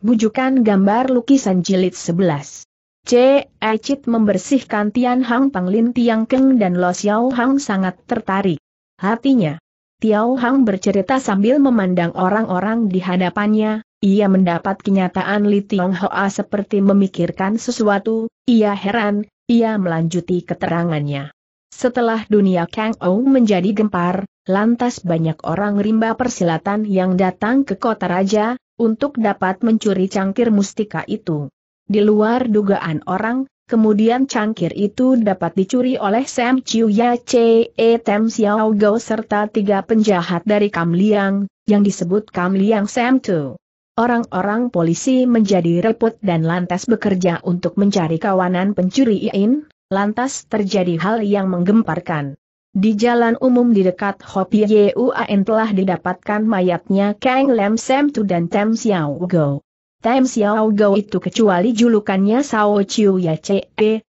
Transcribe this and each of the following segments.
Bujukan gambar lukisan jilid 11. C. Ecit membersihkan Tian Hang Panglin Tiang Keng dan Lo Xiao Hang sangat tertarik. Hatinya. Tiao Hang bercerita sambil memandang orang-orang di hadapannya, ia mendapat kenyataan Li Tiong Hoa seperti memikirkan sesuatu, ia heran, ia melanjuti keterangannya. Setelah dunia Kang Ou menjadi gempar, lantas banyak orang rimba persilatan yang datang ke kota raja, untuk dapat mencuri cangkir mustika itu. Di luar dugaan orang, kemudian cangkir itu dapat dicuri oleh Sam Chiu Ya Che E Tem Xiao Gao serta tiga penjahat dari Kam Liang, yang disebut Kam Liang Sam Tu. Orang-orang polisi menjadi repot dan lantas bekerja untuk mencari kawanan pencuri Iin, lantas terjadi hal yang menggemparkan. Di jalan umum di dekat Hopi Yuan telah didapatkan mayatnya Kang Lam Sam Tu dan Tem Xiao Go. Tem Xiao Go itu kecuali julukannya Sao Chiu Ya Che,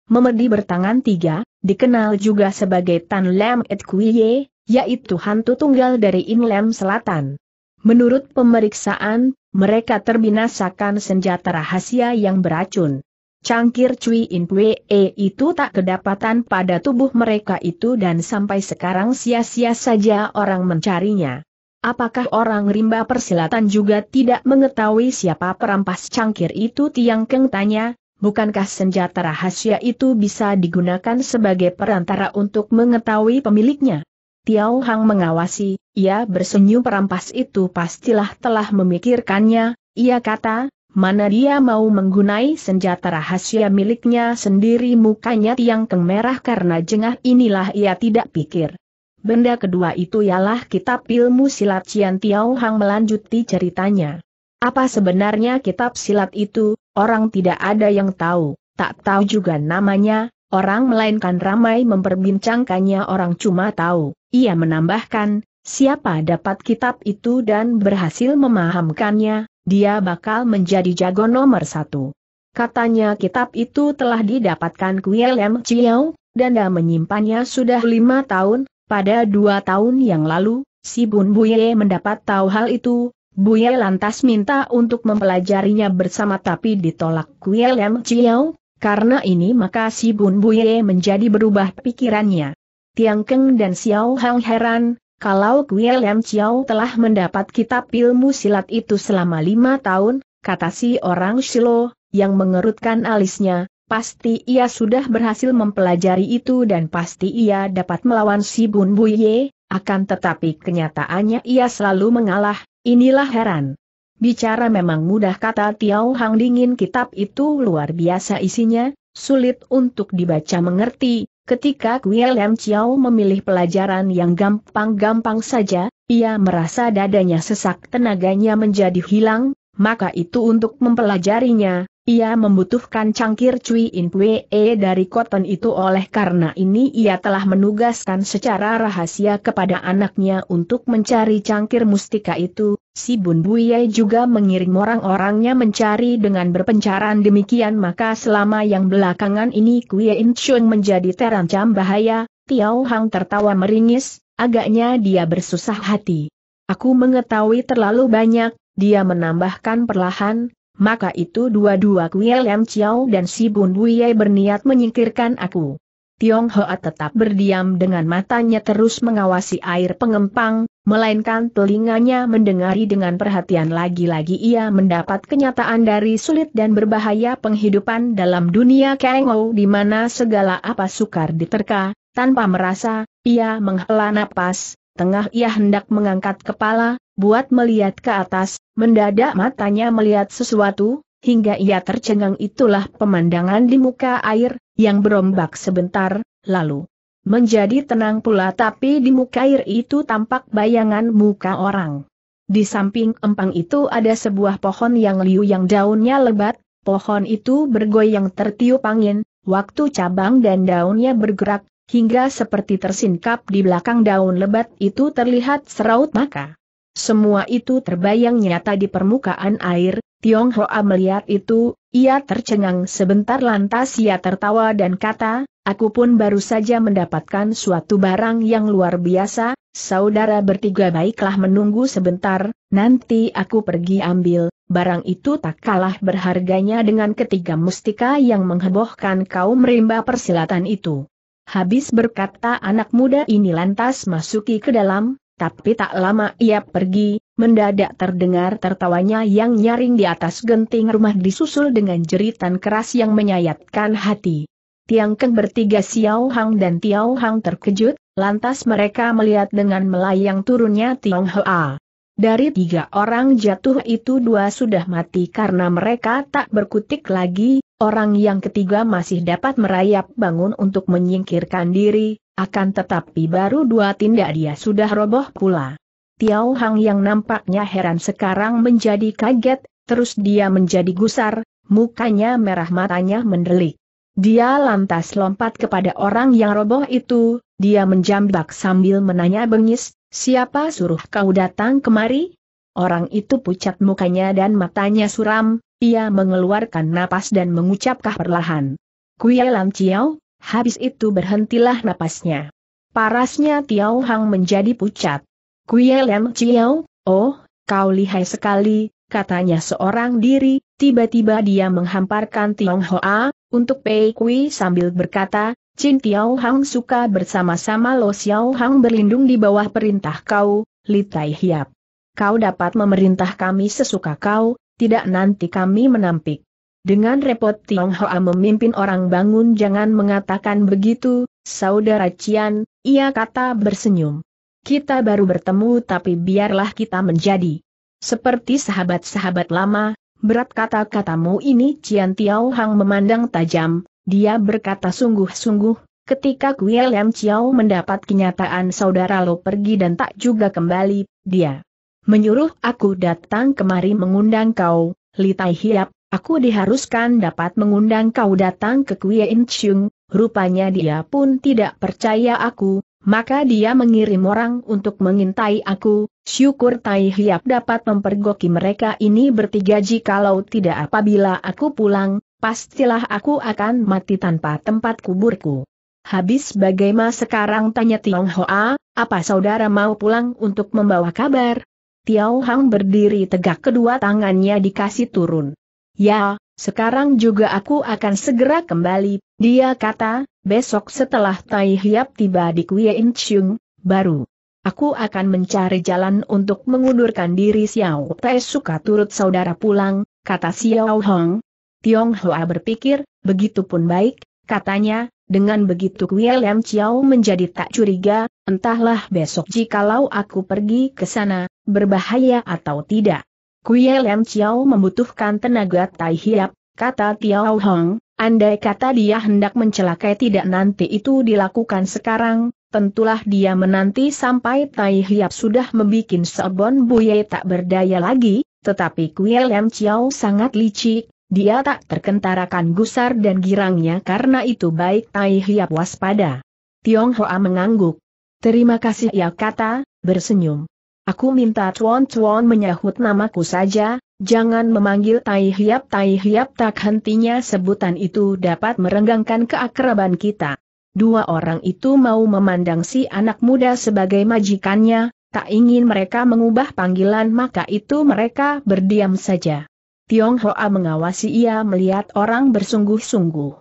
memedi bertangan tiga, dikenal juga sebagai Tan Lam Et Kui Ye, yaitu hantu tunggal dari In Lem Selatan. Menurut pemeriksaan, mereka terbinasakan senjata rahasia yang beracun. Cangkir Cui In Pue e itu tak kedapatan pada tubuh mereka itu dan sampai sekarang sia-sia saja orang mencarinya. Apakah orang rimba persilatan juga tidak mengetahui siapa perampas cangkir itu Tiang Keng tanya, bukankah senjata rahasia itu bisa digunakan sebagai perantara untuk mengetahui pemiliknya? Tiao Hang mengawasi, ia bersenyum perampas itu pastilah telah memikirkannya, ia kata, mana dia mau menggunai senjata rahasia miliknya sendiri mukanya tiang kemerah karena jengah inilah ia tidak pikir. Benda kedua itu ialah kitab ilmu silat Cian Tiao Hang melanjuti ceritanya. Apa sebenarnya kitab silat itu, orang tidak ada yang tahu, tak tahu juga namanya, orang melainkan ramai memperbincangkannya orang cuma tahu. Ia menambahkan, siapa dapat kitab itu dan berhasil memahamkannya, dia bakal menjadi jago nomor satu. Katanya kitab itu telah didapatkan Kuelem dan dia menyimpannya sudah lima tahun, pada dua tahun yang lalu, si Bun Buye mendapat tahu hal itu, Buye lantas minta untuk mempelajarinya bersama tapi ditolak Kuelem Chiao, karena ini maka si Bun Buye menjadi berubah pikirannya. Tiang Keng dan Xiao Hang heran, kalau Guilhem Chiao telah mendapat kitab ilmu silat itu selama lima tahun, kata si orang Shilo, yang mengerutkan alisnya, pasti ia sudah berhasil mempelajari itu dan pasti ia dapat melawan si Bun Buye, akan tetapi kenyataannya ia selalu mengalah, inilah heran. Bicara memang mudah kata Tiao Hang dingin kitab itu luar biasa isinya, sulit untuk dibaca mengerti, Ketika Kuei Chiao memilih pelajaran yang gampang-gampang saja, ia merasa dadanya sesak tenaganya menjadi hilang, maka itu untuk mempelajarinya, ia membutuhkan cangkir Cui In Pue dari Cotton itu oleh karena ini ia telah menugaskan secara rahasia kepada anaknya untuk mencari cangkir mustika itu, Si Bun Buye juga mengirim orang-orangnya mencari dengan berpencaran demikian maka selama yang belakangan ini In Chun menjadi terancam bahaya, Tiao Hang tertawa meringis, agaknya dia bersusah hati. Aku mengetahui terlalu banyak, dia menambahkan perlahan, maka itu dua-dua Kuya Lam Chiao dan si Bun Buye berniat menyingkirkan aku. Tiong Hoa tetap berdiam dengan matanya terus mengawasi air pengempang, melainkan telinganya mendengari dengan perhatian lagi-lagi ia mendapat kenyataan dari sulit dan berbahaya penghidupan dalam dunia Kengou di mana segala apa sukar diterka, tanpa merasa, ia menghela napas, tengah ia hendak mengangkat kepala, buat melihat ke atas, mendadak matanya melihat sesuatu, hingga ia tercengang itulah pemandangan di muka air, yang berombak sebentar, lalu Menjadi tenang pula tapi di muka air itu tampak bayangan muka orang. Di samping empang itu ada sebuah pohon yang liu yang daunnya lebat, pohon itu bergoyang tertiup angin, waktu cabang dan daunnya bergerak, hingga seperti tersingkap di belakang daun lebat itu terlihat seraut maka. Semua itu terbayang nyata di permukaan air, Tionghoa melihat itu, ia tercengang sebentar lantas ia tertawa dan kata, aku pun baru saja mendapatkan suatu barang yang luar biasa, saudara bertiga baiklah menunggu sebentar, nanti aku pergi ambil, barang itu tak kalah berharganya dengan ketiga mustika yang menghebohkan kaum rimba persilatan itu. Habis berkata anak muda ini lantas masuki ke dalam, tapi tak lama ia pergi, mendadak terdengar tertawanya yang nyaring di atas genting rumah disusul dengan jeritan keras yang menyayatkan hati. Tiang Keng bertiga Xiao Hang dan Tiao Hang terkejut, lantas mereka melihat dengan melayang turunnya Tiong Hoa. Dari tiga orang jatuh itu dua sudah mati karena mereka tak berkutik lagi, orang yang ketiga masih dapat merayap bangun untuk menyingkirkan diri, akan tetapi baru dua tindak dia sudah roboh pula. Tiao Hang yang nampaknya heran sekarang menjadi kaget, terus dia menjadi gusar, mukanya merah matanya mendelik. Dia lantas lompat kepada orang yang roboh itu, dia menjambak sambil menanya bengis, Siapa suruh kau datang kemari? Orang itu pucat mukanya dan matanya suram, ia mengeluarkan napas dan mengucapkah perlahan. Kuilam Lam Ciao, habis itu berhentilah napasnya. Parasnya Tiao Hang menjadi pucat. Kuilam Lam Ciao, oh, kau lihai sekali, katanya seorang diri, tiba-tiba dia menghamparkan Tiong Hoa, untuk Pei Kui sambil berkata, Chin Tiao Hang suka bersama-sama Lo Xiao Hang berlindung di bawah perintah kau, Li Tai Hiap. Kau dapat memerintah kami sesuka kau, tidak nanti kami menampik. Dengan repot Tiong Hoa memimpin orang bangun jangan mengatakan begitu, saudara Cian, ia kata bersenyum. Kita baru bertemu tapi biarlah kita menjadi. Seperti sahabat-sahabat lama, berat kata-katamu ini Cian Tiao Hang memandang tajam, dia berkata sungguh-sungguh, ketika Kuei Lam Chiao mendapat kenyataan saudara lo pergi dan tak juga kembali, dia menyuruh aku datang kemari mengundang kau, Li Tai Hiap, aku diharuskan dapat mengundang kau datang ke Kuei In Chung, rupanya dia pun tidak percaya aku, maka dia mengirim orang untuk mengintai aku, syukur Tai Hiap dapat mempergoki mereka ini bertiga jikalau tidak apabila aku pulang, pastilah aku akan mati tanpa tempat kuburku. Habis bagaimana sekarang tanya Tiong Hoa, apa saudara mau pulang untuk membawa kabar? Tiao Hang berdiri tegak kedua tangannya dikasih turun. Ya, sekarang juga aku akan segera kembali, dia kata, besok setelah Tai Hiap tiba di Kuei Chung, baru. Aku akan mencari jalan untuk mengundurkan diri Xiao Tai suka turut saudara pulang, kata Xiao Hong, Tiong Hoa berpikir, begitu pun baik, katanya, dengan begitu Kuei Lam Chiao menjadi tak curiga, entahlah besok jikalau aku pergi ke sana, berbahaya atau tidak. Kuei Lam Chiao membutuhkan tenaga Tai Hiap, kata Tiao Hong, andai kata dia hendak mencelakai tidak nanti itu dilakukan sekarang, tentulah dia menanti sampai Tai Hiap sudah membuat Sebon Buye tak berdaya lagi, tetapi Kuei Lam Chiao sangat licik, dia tak terkentarakan gusar dan girangnya karena itu baik Tai Hiap waspada. Tiong Hoa mengangguk. Terima kasih ya kata, bersenyum. Aku minta Chuan Chuan menyahut namaku saja, jangan memanggil Tai Hiap Tai Hiap tak hentinya sebutan itu dapat merenggangkan keakraban kita. Dua orang itu mau memandang si anak muda sebagai majikannya, tak ingin mereka mengubah panggilan maka itu mereka berdiam saja. Tiong Hoa mengawasi ia melihat orang bersungguh-sungguh.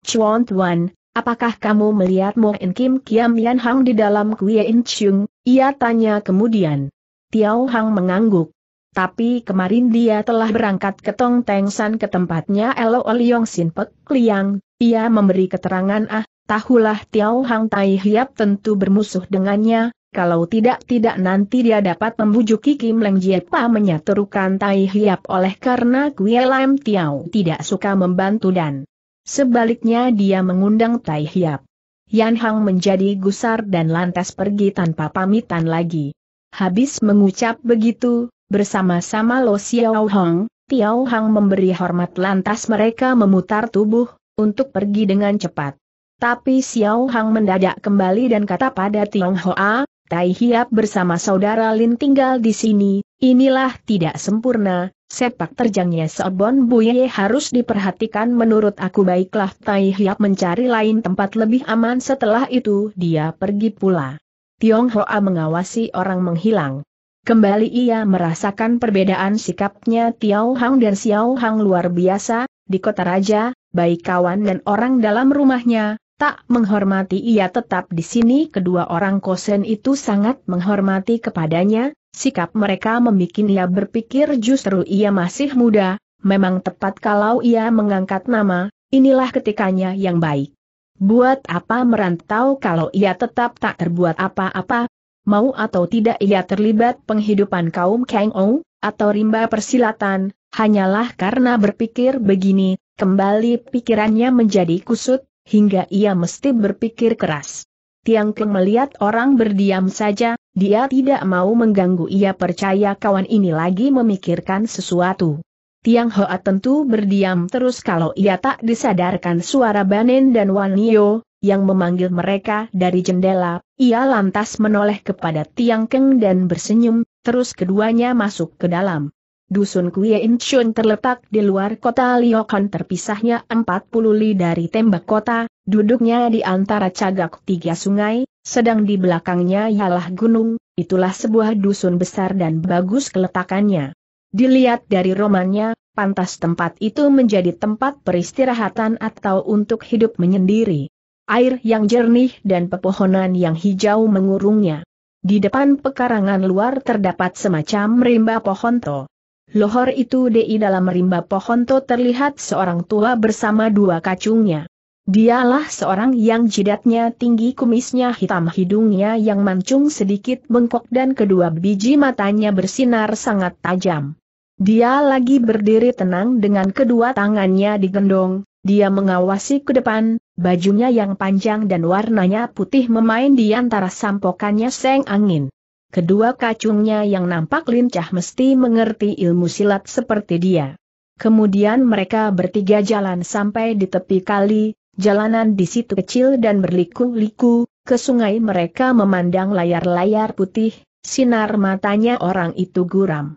Chuan Tuan, apakah kamu melihat Mo In Kim Kiam Yan Hang di dalam Kuya In Chung? Ia tanya kemudian. Tiao Hang mengangguk. Tapi kemarin dia telah berangkat ke Tong Teng San ke tempatnya Elo Oliong Sin Pek Liang, ia memberi keterangan ah, tahulah Tiao Hang Tai Hiap tentu bermusuh dengannya, kalau tidak-tidak nanti dia dapat membujuk Kim Leng Jiepa menyaturkan menyeterukan Tai Hiap oleh karena Kui Lam Tiao tidak suka membantu dan sebaliknya dia mengundang Tai Hiap. Yan Hang menjadi gusar dan lantas pergi tanpa pamitan lagi. Habis mengucap begitu, bersama-sama Lo Xiao Hong, Tiao Hang memberi hormat lantas mereka memutar tubuh, untuk pergi dengan cepat. Tapi Xiao Hang mendadak kembali dan kata pada Tiong Hoa, Tai Hiap bersama saudara Lin tinggal di sini, inilah tidak sempurna, sepak terjangnya Seobon Buye harus diperhatikan menurut aku baiklah Tai Hiap mencari lain tempat lebih aman setelah itu dia pergi pula. Tiong Hoa mengawasi orang menghilang. Kembali ia merasakan perbedaan sikapnya Tiao Hang dan Xiao Hang luar biasa, di kota raja, baik kawan dan orang dalam rumahnya, tak menghormati ia tetap di sini kedua orang kosen itu sangat menghormati kepadanya, sikap mereka membuat ia berpikir justru ia masih muda, memang tepat kalau ia mengangkat nama, inilah ketikanya yang baik. Buat apa merantau kalau ia tetap tak terbuat apa-apa? Mau atau tidak ia terlibat penghidupan kaum Kang Ou, atau rimba persilatan, hanyalah karena berpikir begini, kembali pikirannya menjadi kusut, hingga ia mesti berpikir keras. Tiang Keng melihat orang berdiam saja, dia tidak mau mengganggu ia percaya kawan ini lagi memikirkan sesuatu. Tiang Hoa tentu berdiam terus kalau ia tak disadarkan suara Banen dan Wanio yang memanggil mereka dari jendela, ia lantas menoleh kepada Tiang Keng dan bersenyum, terus keduanya masuk ke dalam. Dusun Kuye Inchun terletak di luar kota Liokon terpisahnya 40 li dari tembak kota, duduknya di antara cagak tiga sungai, sedang di belakangnya ialah gunung, itulah sebuah dusun besar dan bagus keletakannya. Dilihat dari romannya, pantas tempat itu menjadi tempat peristirahatan atau untuk hidup menyendiri. Air yang jernih dan pepohonan yang hijau mengurungnya. Di depan pekarangan luar terdapat semacam rimba pohon to. Lohor itu di dalam rimba pohon to terlihat seorang tua bersama dua kacungnya. Dialah seorang yang jidatnya tinggi kumisnya hitam hidungnya yang mancung sedikit bengkok dan kedua biji matanya bersinar sangat tajam. Dia lagi berdiri tenang dengan kedua tangannya digendong, dia mengawasi ke depan, bajunya yang panjang dan warnanya putih memain di antara sampokannya seng angin kedua kacungnya yang nampak lincah mesti mengerti ilmu silat seperti dia. Kemudian mereka bertiga jalan sampai di tepi kali, jalanan di situ kecil dan berliku-liku, ke sungai mereka memandang layar-layar putih, sinar matanya orang itu guram.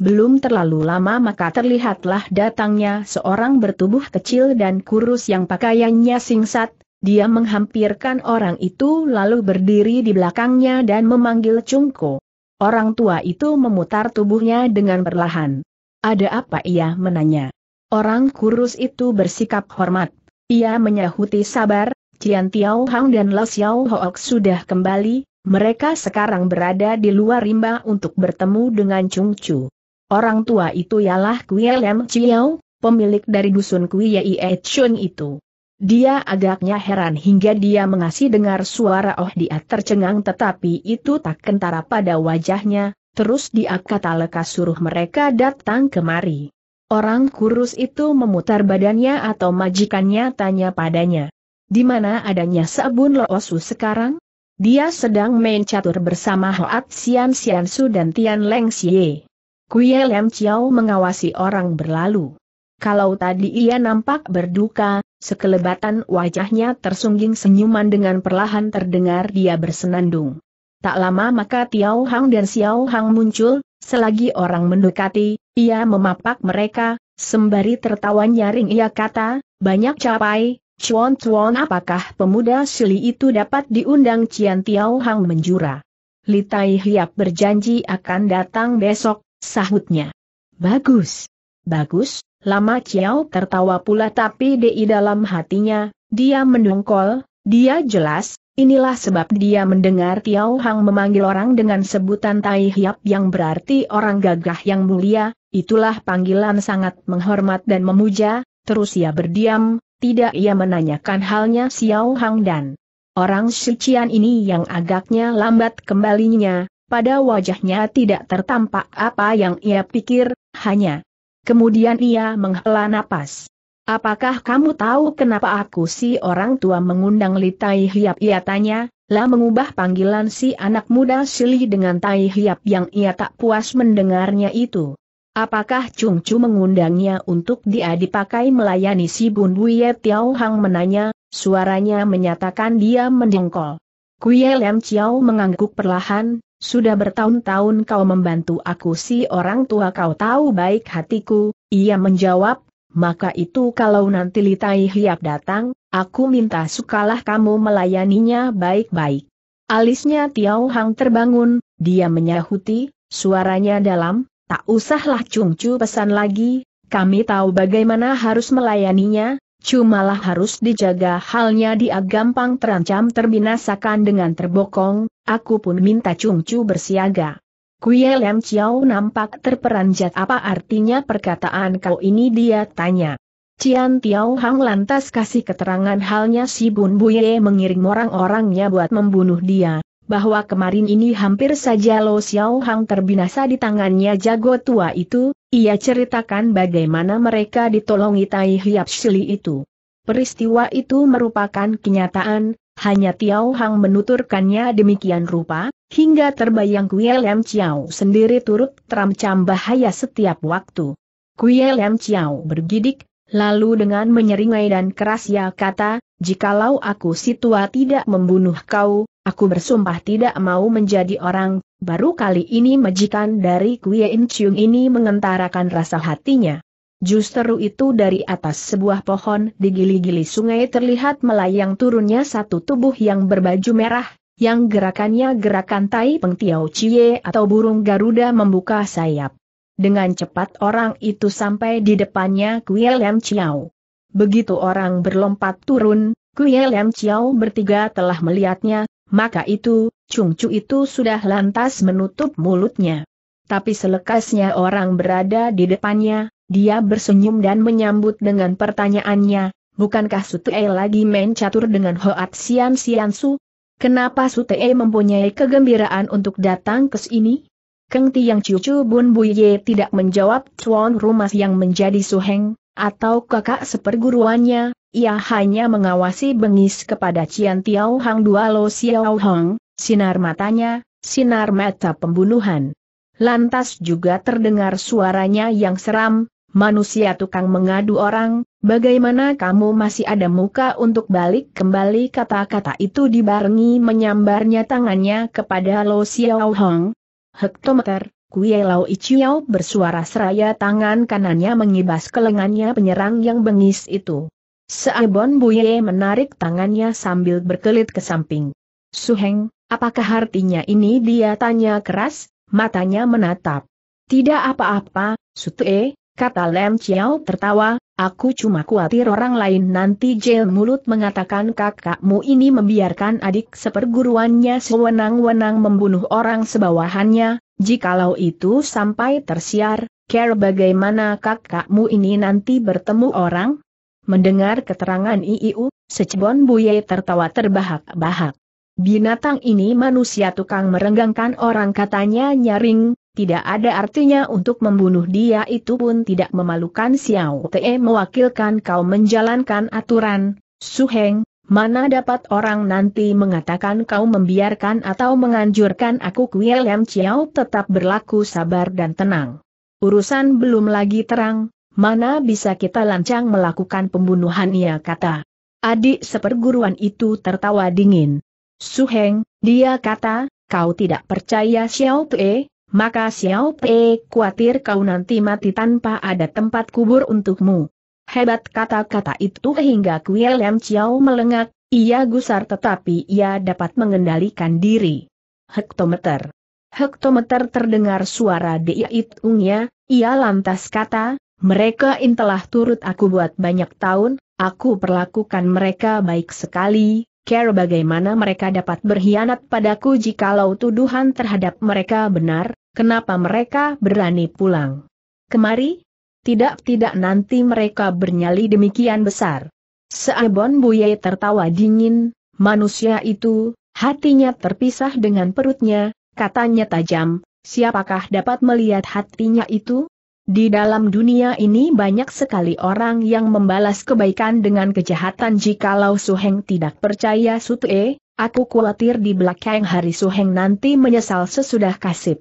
Belum terlalu lama maka terlihatlah datangnya seorang bertubuh kecil dan kurus yang pakaiannya singkat, dia menghampirkan orang itu lalu berdiri di belakangnya dan memanggil Cungko. Orang tua itu memutar tubuhnya dengan perlahan. Ada apa ia menanya? Orang kurus itu bersikap hormat. Ia menyahuti sabar, Cian Tiao Hang dan Lo Xiao Hook sudah kembali, mereka sekarang berada di luar rimba untuk bertemu dengan Chung Chu. Orang tua itu ialah Kui Lam Chiao, pemilik dari dusun Kui Ie Chun itu. Dia agaknya heran hingga dia mengasih dengar suara Oh dia tercengang tetapi itu tak kentara pada wajahnya, terus dia kata lekas suruh mereka datang kemari. Orang kurus itu memutar badannya atau majikannya tanya padanya. Di mana adanya sabun loosu sekarang? Dia sedang main catur bersama Hoat Sian Su dan Tian Leng Xie. Kuye Lem Chiao mengawasi orang berlalu. Kalau tadi ia nampak berduka, Sekelebatan wajahnya tersungging senyuman dengan perlahan terdengar dia bersenandung. Tak lama maka Tiao Hang dan Xiao Hang muncul, selagi orang mendekati, ia memapak mereka, sembari tertawa nyaring ia kata, banyak capai, Chuan Chuan apakah pemuda Sili itu dapat diundang Cian Tiao Hang menjura. Li Tai Hiap berjanji akan datang besok, sahutnya. Bagus. Bagus, Lama Chiao tertawa pula tapi di dalam hatinya, dia mendongkol, dia jelas, inilah sebab dia mendengar Tiao Hang memanggil orang dengan sebutan Tai Hiap yang berarti orang gagah yang mulia, itulah panggilan sangat menghormat dan memuja, terus ia berdiam, tidak ia menanyakan halnya Xiao Hang dan orang sucian ini yang agaknya lambat kembalinya, pada wajahnya tidak tertampak apa yang ia pikir, hanya Kemudian ia menghela napas. Apakah kamu tahu kenapa aku si orang tua mengundang Li Tai Hiap ia tanya, lah mengubah panggilan si anak muda Silih dengan Tai Hiap yang ia tak puas mendengarnya itu. Apakah Chung Chu mengundangnya untuk dia dipakai melayani si Bun Buye Tiao Hang menanya, suaranya menyatakan dia mendengkol. Kuya Lem Chiao mengangguk perlahan, sudah bertahun-tahun kau membantu aku si orang tua kau tahu baik hatiku, ia menjawab, maka itu kalau nanti Litai Hiap datang, aku minta sukalah kamu melayaninya baik-baik. Alisnya Tiao Hang terbangun, dia menyahuti, suaranya dalam, tak usahlah cungcu pesan lagi, kami tahu bagaimana harus melayaninya, Cumalah harus dijaga halnya dia gampang terancam terbinasakan dengan terbokong, aku pun minta Cung Cu bersiaga. Kue Lem Chiao nampak terperanjat apa artinya perkataan kau ini dia tanya. Cian Tiao Hang lantas kasih keterangan halnya si Bun Buye mengiring orang-orangnya buat membunuh dia, bahwa kemarin ini hampir saja Lo Xiao Hang terbinasa di tangannya jago tua itu, ia ceritakan bagaimana mereka ditolongi Tai Hiap Shili itu. Peristiwa itu merupakan kenyataan, hanya Tiao Hang menuturkannya demikian rupa, hingga terbayang Kue Lam Chiao sendiri turut terancam bahaya setiap waktu. Kue Lam Chiao bergidik, lalu dengan menyeringai dan keras ia kata, jikalau aku si tua tidak membunuh kau, aku bersumpah tidak mau menjadi orang, baru kali ini majikan dari Kuei In ini mengentarakan rasa hatinya. Justru itu dari atas sebuah pohon di gili-gili sungai terlihat melayang turunnya satu tubuh yang berbaju merah, yang gerakannya gerakan tai peng pengtiau cie atau burung Garuda membuka sayap. Dengan cepat orang itu sampai di depannya Kuei Lam Chiao. Begitu orang berlompat turun, Kuei Lam Chiao bertiga telah melihatnya, maka itu, Cungcu itu sudah lantas menutup mulutnya. Tapi selekasnya orang berada di depannya, dia bersenyum dan menyambut dengan pertanyaannya, bukankah Sutei lagi main catur dengan Hoat Sian Sian Su? Kenapa Sutei mempunyai kegembiraan untuk datang ke sini? Keng Tiang Cucu Bun Buye tidak menjawab tuan rumah yang menjadi suheng, atau kakak seperguruannya, ia hanya mengawasi bengis kepada Cian Tiao Hang Dua Lo Xiao Hong, sinar matanya, sinar mata pembunuhan. Lantas juga terdengar suaranya yang seram, manusia tukang mengadu orang, bagaimana kamu masih ada muka untuk balik kembali kata-kata itu dibarengi menyambarnya tangannya kepada Lo Xiao Hong. Hektometer, Kue Lao Ichiao bersuara seraya tangan kanannya mengibas ke lengannya penyerang yang bengis itu. Seabon Buye menarik tangannya sambil berkelit ke samping. Suheng, apakah artinya ini dia tanya keras, matanya menatap. Tidak apa-apa, Sutue, kata Lem Chiao tertawa, Aku cuma khawatir orang lain nanti jail mulut mengatakan kakakmu ini membiarkan adik seperguruannya sewenang-wenang membunuh orang sebawahannya, Jikalau itu sampai tersiar, care bagaimana kakakmu ini nanti bertemu orang? Mendengar keterangan IIU, secebon buye tertawa terbahak-bahak. Binatang ini manusia tukang merenggangkan orang katanya nyaring, tidak ada artinya untuk membunuh dia itu pun tidak memalukan Xiao Te mewakilkan kau menjalankan aturan, Suheng, Mana dapat orang nanti mengatakan kau membiarkan atau menganjurkan aku Kuei Chiao tetap berlaku sabar dan tenang. Urusan belum lagi terang, mana bisa kita lancang melakukan pembunuhan ia kata. Adik seperguruan itu tertawa dingin. Suheng, dia kata, kau tidak percaya Xiao Pei, maka Xiao Pei khawatir kau nanti mati tanpa ada tempat kubur untukmu. Hebat kata-kata itu hingga Kuil Lam Chiao melengak, ia gusar tetapi ia dapat mengendalikan diri. Hektometer. Hektometer terdengar suara diit Itungnya, ia lantas kata, mereka intelah turut aku buat banyak tahun, aku perlakukan mereka baik sekali, care bagaimana mereka dapat berkhianat padaku jikalau tuduhan terhadap mereka benar, kenapa mereka berani pulang. Kemari, tidak-tidak nanti mereka bernyali demikian besar. Seabon Buye tertawa dingin, manusia itu, hatinya terpisah dengan perutnya, katanya tajam, siapakah dapat melihat hatinya itu? Di dalam dunia ini banyak sekali orang yang membalas kebaikan dengan kejahatan jikalau Suheng tidak percaya Sute, aku khawatir di belakang hari Suheng nanti menyesal sesudah kasih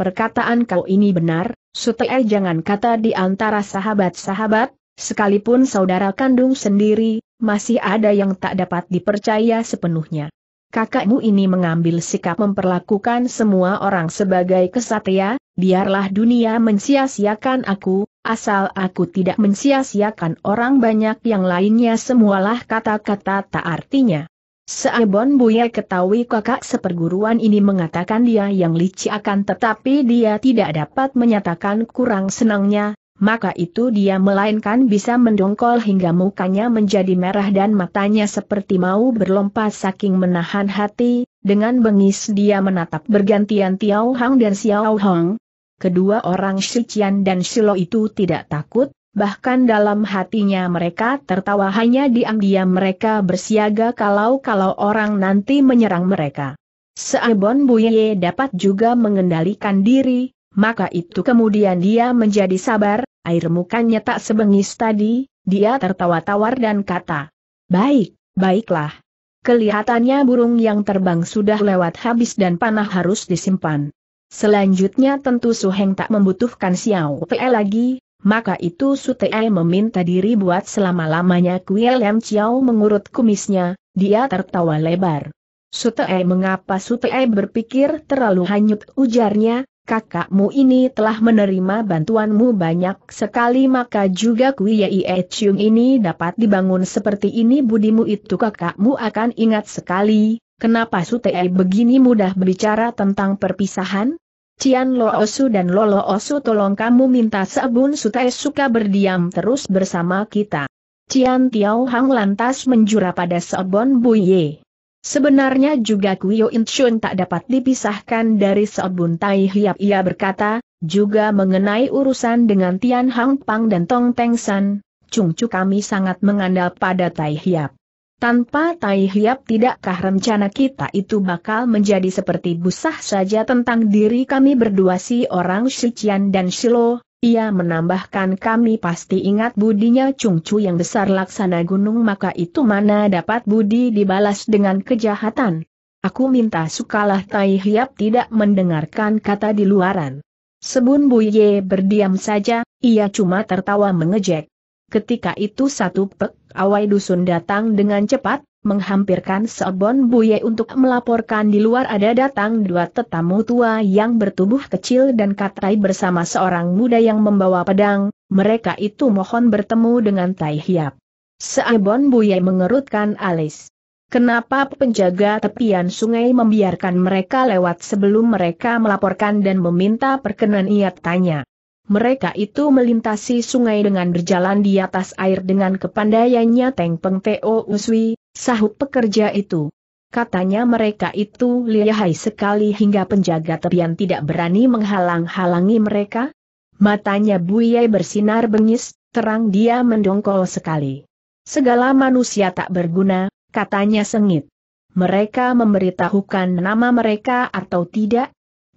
perkataan kau ini benar, Sutee jangan kata di antara sahabat-sahabat, sekalipun saudara kandung sendiri, masih ada yang tak dapat dipercaya sepenuhnya. Kakakmu ini mengambil sikap memperlakukan semua orang sebagai kesatria, biarlah dunia mensia-siakan aku, asal aku tidak mensia-siakan orang banyak yang lainnya semualah kata-kata tak artinya. Seabon Buye ketahui kakak seperguruan ini mengatakan dia yang licik akan tetapi dia tidak dapat menyatakan kurang senangnya, maka itu dia melainkan bisa mendongkol hingga mukanya menjadi merah dan matanya seperti mau berlompat saking menahan hati, dengan bengis dia menatap bergantian Tiao Hang dan Xiao Hong. Kedua orang Qian dan Silo itu tidak takut, Bahkan dalam hatinya mereka tertawa hanya diam-diam mereka bersiaga kalau-kalau orang nanti menyerang mereka. Seabon Buye dapat juga mengendalikan diri, maka itu kemudian dia menjadi sabar, air mukanya tak sebengis tadi, dia tertawa tawar dan kata, Baik, baiklah. Kelihatannya burung yang terbang sudah lewat habis dan panah harus disimpan. Selanjutnya tentu Suheng tak membutuhkan Xiao Pe lagi, maka itu Sutei meminta diri buat selama-lamanya Kuei Chiao mengurut kumisnya, dia tertawa lebar. Sutei mengapa Sutei berpikir terlalu hanyut ujarnya, kakakmu ini telah menerima bantuanmu banyak sekali maka juga Kui E Chiung ini dapat dibangun seperti ini budimu itu kakakmu akan ingat sekali, kenapa Sutei begini mudah berbicara tentang perpisahan? Cian Lo Osu dan Lolo Osu tolong kamu minta Sabun Sutai suka berdiam terus bersama kita. Cian Tiao Hang lantas menjura pada Sabun Buye. Sebenarnya juga Kuyo Inchun tak dapat dipisahkan dari Sabun Tai Hiap ia berkata, juga mengenai urusan dengan Tian Hang Pang dan Tong Teng San, Chung Chu kami sangat mengandalkan pada Tai Hiap. Tanpa tai hiap tidakkah rencana kita itu bakal menjadi seperti busah saja tentang diri kami berdua si orang Shichian dan Shilo, ia menambahkan kami pasti ingat budinya Cungcu yang besar laksana gunung maka itu mana dapat budi dibalas dengan kejahatan. Aku minta sukalah tai hiap tidak mendengarkan kata di luaran. Sebun Buye berdiam saja, ia cuma tertawa mengejek. Ketika itu satu pek awai dusun datang dengan cepat, menghampirkan Seobon Buye untuk melaporkan di luar ada datang dua tetamu tua yang bertubuh kecil dan katai bersama seorang muda yang membawa pedang, mereka itu mohon bertemu dengan Tai Hiap. Seobon Buye mengerutkan alis. Kenapa penjaga tepian sungai membiarkan mereka lewat sebelum mereka melaporkan dan meminta perkenan ia tanya mereka itu melintasi sungai dengan berjalan di atas air dengan kepandaiannya Teng Peng Teo Uswi, sahut pekerja itu. Katanya mereka itu lihai sekali hingga penjaga tepian tidak berani menghalang-halangi mereka. Matanya Buyai bersinar bengis, terang dia mendongkol sekali. Segala manusia tak berguna, katanya sengit. Mereka memberitahukan nama mereka atau tidak,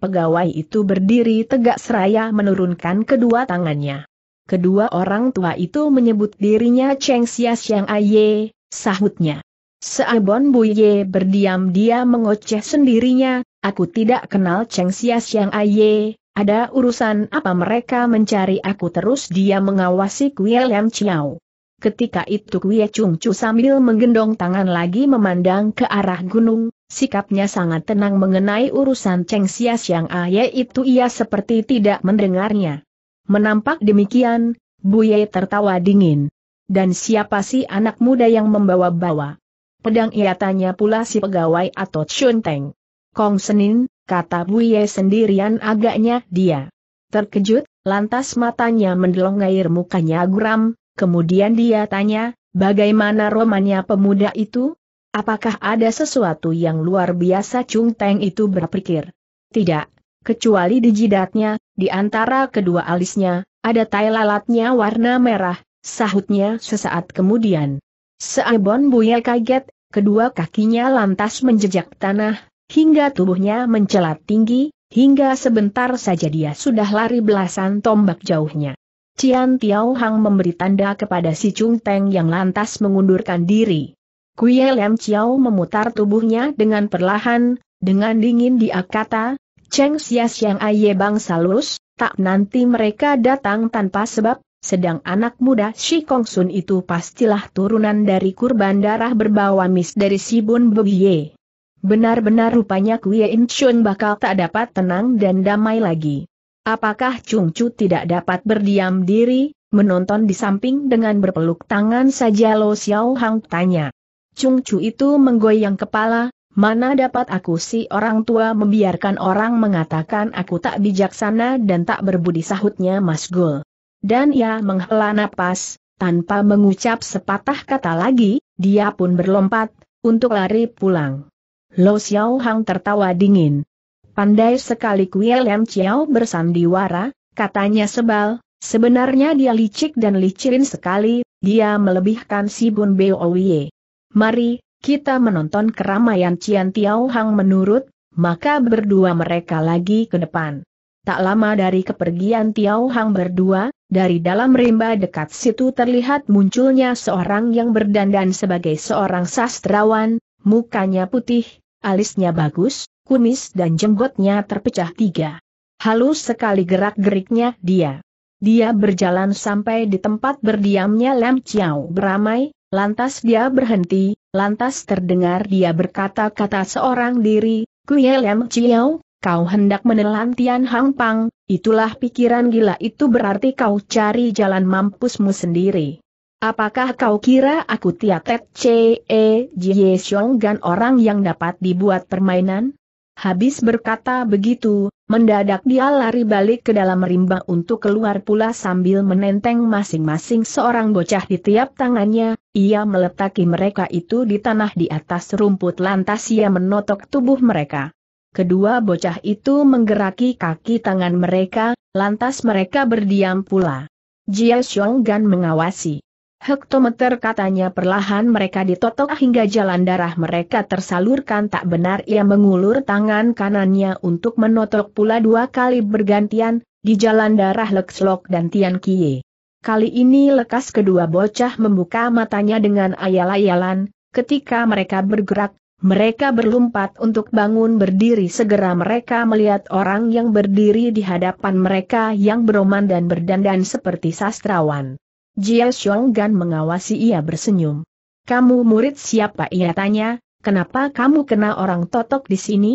Pegawai itu berdiri tegak seraya menurunkan kedua tangannya. Kedua orang tua itu menyebut dirinya Cheng Xia Xiang Aye, sahutnya. Seabon Buye berdiam dia mengoceh sendirinya, aku tidak kenal Cheng Xia Xiang Aye, ada urusan apa mereka mencari aku terus dia mengawasi Kuei Lam Chiao. Ketika itu Wei Chung Chu sambil menggendong tangan lagi memandang ke arah gunung, sikapnya sangat tenang mengenai urusan Cheng Xia Xiang A itu ia seperti tidak mendengarnya. Menampak demikian, Buye tertawa dingin. Dan siapa sih anak muda yang membawa-bawa? Pedang ia tanya pula si pegawai atau Teng. Kong Senin, kata Buye sendirian agaknya dia. Terkejut, lantas matanya mendelong air mukanya guram, Kemudian dia tanya, bagaimana romannya pemuda itu? Apakah ada sesuatu yang luar biasa Chung Teng itu berpikir? Tidak, kecuali di jidatnya, di antara kedua alisnya, ada tai lalatnya warna merah, sahutnya sesaat kemudian. Seabon Buya kaget, kedua kakinya lantas menjejak tanah, hingga tubuhnya mencelat tinggi, hingga sebentar saja dia sudah lari belasan tombak jauhnya. Cian Tiao Hang memberi tanda kepada si Chung Teng yang lantas mengundurkan diri. Kuye Lem Chiao memutar tubuhnya dengan perlahan, dengan dingin dia kata, Cheng Sias yang Aye Bang Salus, tak nanti mereka datang tanpa sebab, sedang anak muda Shi Kong Sun itu pastilah turunan dari kurban darah berbawa mis dari Si Sibun Bugye. Benar-benar rupanya Kuye In Chun bakal tak dapat tenang dan damai lagi. Apakah Chung Chu tidak dapat berdiam diri, menonton di samping dengan berpeluk tangan saja Lo Xiao Hang tanya. Chung Chu itu menggoyang kepala, mana dapat aku si orang tua membiarkan orang mengatakan aku tak bijaksana dan tak berbudi sahutnya Mas Gul. Dan ia menghela napas, tanpa mengucap sepatah kata lagi, dia pun berlompat, untuk lari pulang. Lo Xiao Hang tertawa dingin, Pandai sekali Kue Lem Chiao bersandiwara, katanya sebal, sebenarnya dia licik dan licirin sekali, dia melebihkan si Bun Bowie. Mari, kita menonton keramaian Cian Tiao Hang menurut, maka berdua mereka lagi ke depan. Tak lama dari kepergian Tiao Hang berdua, dari dalam rimba dekat situ terlihat munculnya seorang yang berdandan sebagai seorang sastrawan, mukanya putih, alisnya bagus, kumis dan jenggotnya terpecah tiga. Halus sekali gerak-geriknya dia. Dia berjalan sampai di tempat berdiamnya Lam Chiao beramai, lantas dia berhenti, lantas terdengar dia berkata-kata seorang diri, "Kuya Lam Chiao, kau hendak menelan Tian Hang Pang, itulah pikiran gila itu berarti kau cari jalan mampusmu sendiri. Apakah kau kira aku tiatet C.E. E, Jie Xiong Gan orang yang dapat dibuat permainan? Habis berkata begitu, mendadak dia lari balik ke dalam rimba untuk keluar pula sambil menenteng masing-masing seorang bocah di tiap tangannya, ia meletaki mereka itu di tanah di atas rumput lantas ia menotok tubuh mereka. Kedua bocah itu menggeraki kaki tangan mereka, lantas mereka berdiam pula. Jia Xiong Gan mengawasi. Hektometer katanya perlahan mereka ditotok hingga jalan darah mereka tersalurkan tak benar ia mengulur tangan kanannya untuk menotok pula dua kali bergantian, di jalan darah Lekslok dan Tian Kie. Kali ini lekas kedua bocah membuka matanya dengan ayal-ayalan, ketika mereka bergerak, mereka berlompat untuk bangun berdiri segera mereka melihat orang yang berdiri di hadapan mereka yang beroman dan berdandan seperti sastrawan. Jia Xionggan mengawasi ia bersenyum. Kamu murid siapa ia tanya, kenapa kamu kena orang totok di sini?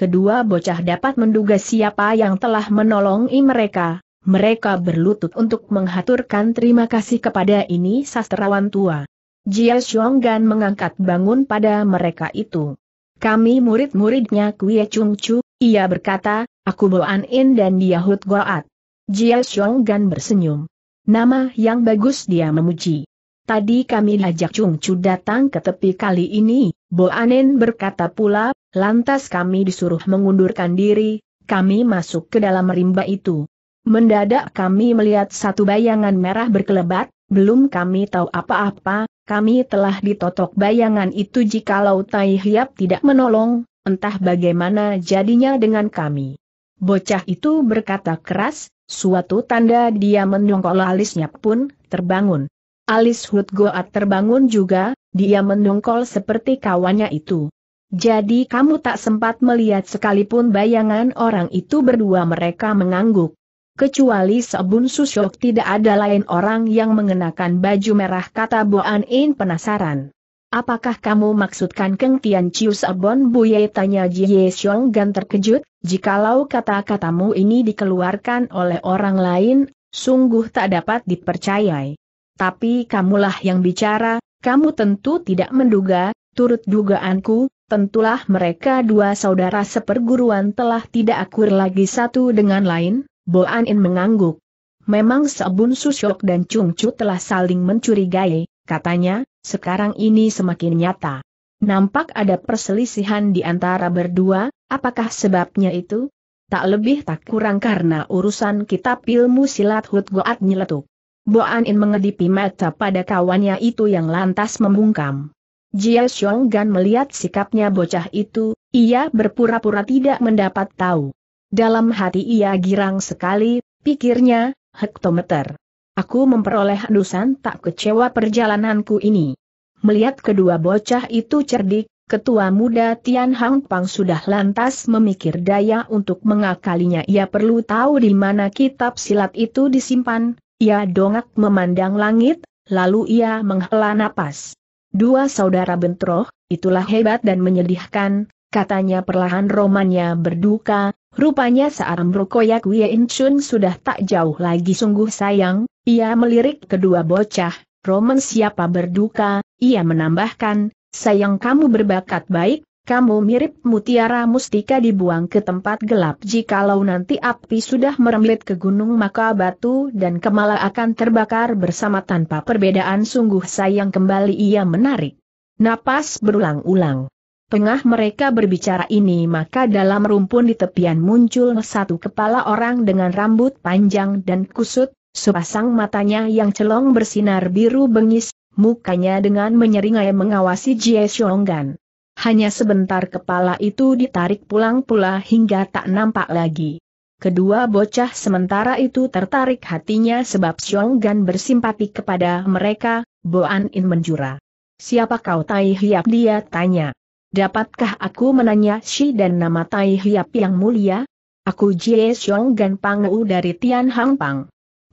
Kedua bocah dapat menduga siapa yang telah menolongi mereka. Mereka berlutut untuk menghaturkan terima kasih kepada ini sastrawan tua. Jia Xionggan mengangkat bangun pada mereka itu. Kami murid-muridnya Kuya Chung Chu, ia berkata, aku Boan In dan dia Hut Goat. Jia Xionggan bersenyum. Nama yang bagus dia memuji. Tadi kami ajak Chung Chu datang ke tepi kali ini, Bo Anen berkata pula, lantas kami disuruh mengundurkan diri, kami masuk ke dalam rimba itu. Mendadak kami melihat satu bayangan merah berkelebat, belum kami tahu apa-apa, kami telah ditotok bayangan itu jikalau Tai Hiap tidak menolong, entah bagaimana jadinya dengan kami. Bocah itu berkata keras, Suatu tanda dia mendongkol alisnya pun terbangun. Alis Hut Goat terbangun juga, dia mendongkol seperti kawannya itu. Jadi kamu tak sempat melihat sekalipun bayangan orang itu berdua mereka mengangguk. Kecuali Sebun Susyok tidak ada lain orang yang mengenakan baju merah kata Boan In penasaran. Apakah kamu maksudkan Keng Tian Chiu Sabon Buye tanya Jie Xiong Gan terkejut, jikalau kata-katamu ini dikeluarkan oleh orang lain, sungguh tak dapat dipercayai. Tapi kamulah yang bicara, kamu tentu tidak menduga, turut dugaanku, tentulah mereka dua saudara seperguruan telah tidak akur lagi satu dengan lain, An In mengangguk. Memang Sabun Susyok dan Chung Chu telah saling mencurigai, katanya, sekarang ini semakin nyata. Nampak ada perselisihan di antara berdua, apakah sebabnya itu? Tak lebih tak kurang karena urusan kitab ilmu silat Hut Goat nyeletuk. Bo Anin mengedipi mata pada kawannya itu yang lantas membungkam. Jia Xiong Gan melihat sikapnya bocah itu, ia berpura-pura tidak mendapat tahu. Dalam hati ia girang sekali, pikirnya, hektometer. Aku memperoleh hadusan tak kecewa perjalananku ini. Melihat kedua bocah itu cerdik, ketua muda Tian Hang Pang sudah lantas memikir daya untuk mengakalinya. Ia perlu tahu di mana kitab silat itu disimpan. Ia dongak memandang langit, lalu ia menghela napas. Dua saudara bentroh, itulah hebat dan menyedihkan, katanya perlahan romannya berduka, rupanya saat Brokoyak Wien Chun sudah tak jauh lagi sungguh sayang, ia melirik kedua bocah, Roman siapa berduka, ia menambahkan, sayang kamu berbakat baik, kamu mirip mutiara mustika dibuang ke tempat gelap jikalau nanti api sudah merembet ke gunung maka batu dan kemala akan terbakar bersama tanpa perbedaan sungguh sayang kembali ia menarik. Napas berulang-ulang. Tengah mereka berbicara ini maka dalam rumpun di tepian muncul satu kepala orang dengan rambut panjang dan kusut, Sepasang matanya yang celong bersinar biru bengis, mukanya dengan menyeringai mengawasi Jie Xionggan. Hanya sebentar kepala itu ditarik pulang pula hingga tak nampak lagi. Kedua bocah sementara itu tertarik hatinya sebab Xionggan bersimpati kepada mereka, Boan In menjura. Siapa kau Tai Hiap dia tanya. Dapatkah aku menanya si dan nama Tai Hiap yang mulia? Aku Jie Xionggan Pangu dari Tian Hang Pang.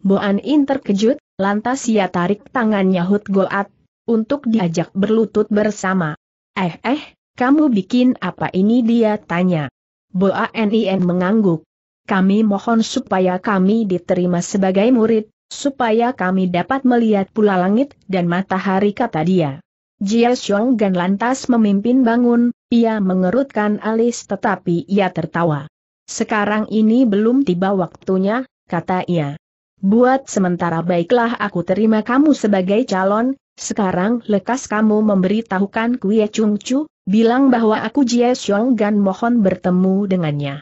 Boan In terkejut, lantas ia tarik tangannya Hut Goat, untuk diajak berlutut bersama. Eh eh, kamu bikin apa ini dia tanya. Boan In mengangguk. Kami mohon supaya kami diterima sebagai murid, supaya kami dapat melihat pula langit dan matahari kata dia. Jia Xiong Gan lantas memimpin bangun, ia mengerutkan alis tetapi ia tertawa. Sekarang ini belum tiba waktunya, kata ia. Buat sementara baiklah aku terima kamu sebagai calon, sekarang lekas kamu memberitahukan Kue Chung Chu, bilang bahwa aku Jie Xiong Gan mohon bertemu dengannya.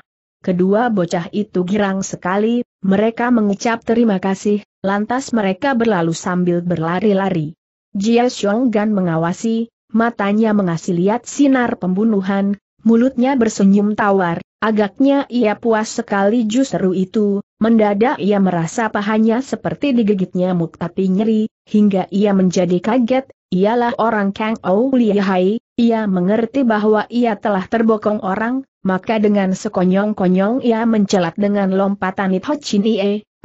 Kedua bocah itu girang sekali, mereka mengucap terima kasih, lantas mereka berlalu sambil berlari-lari. Jia Xiong Gan mengawasi, matanya mengasih lihat sinar pembunuhan, mulutnya bersenyum tawar, Agaknya ia puas sekali justru itu, mendadak ia merasa pahanya seperti digigit nyamuk tapi nyeri, hingga ia menjadi kaget, ialah orang Kang Ou Lihai, ia mengerti bahwa ia telah terbokong orang, maka dengan sekonyong-konyong ia mencelat dengan lompatan Ho Chin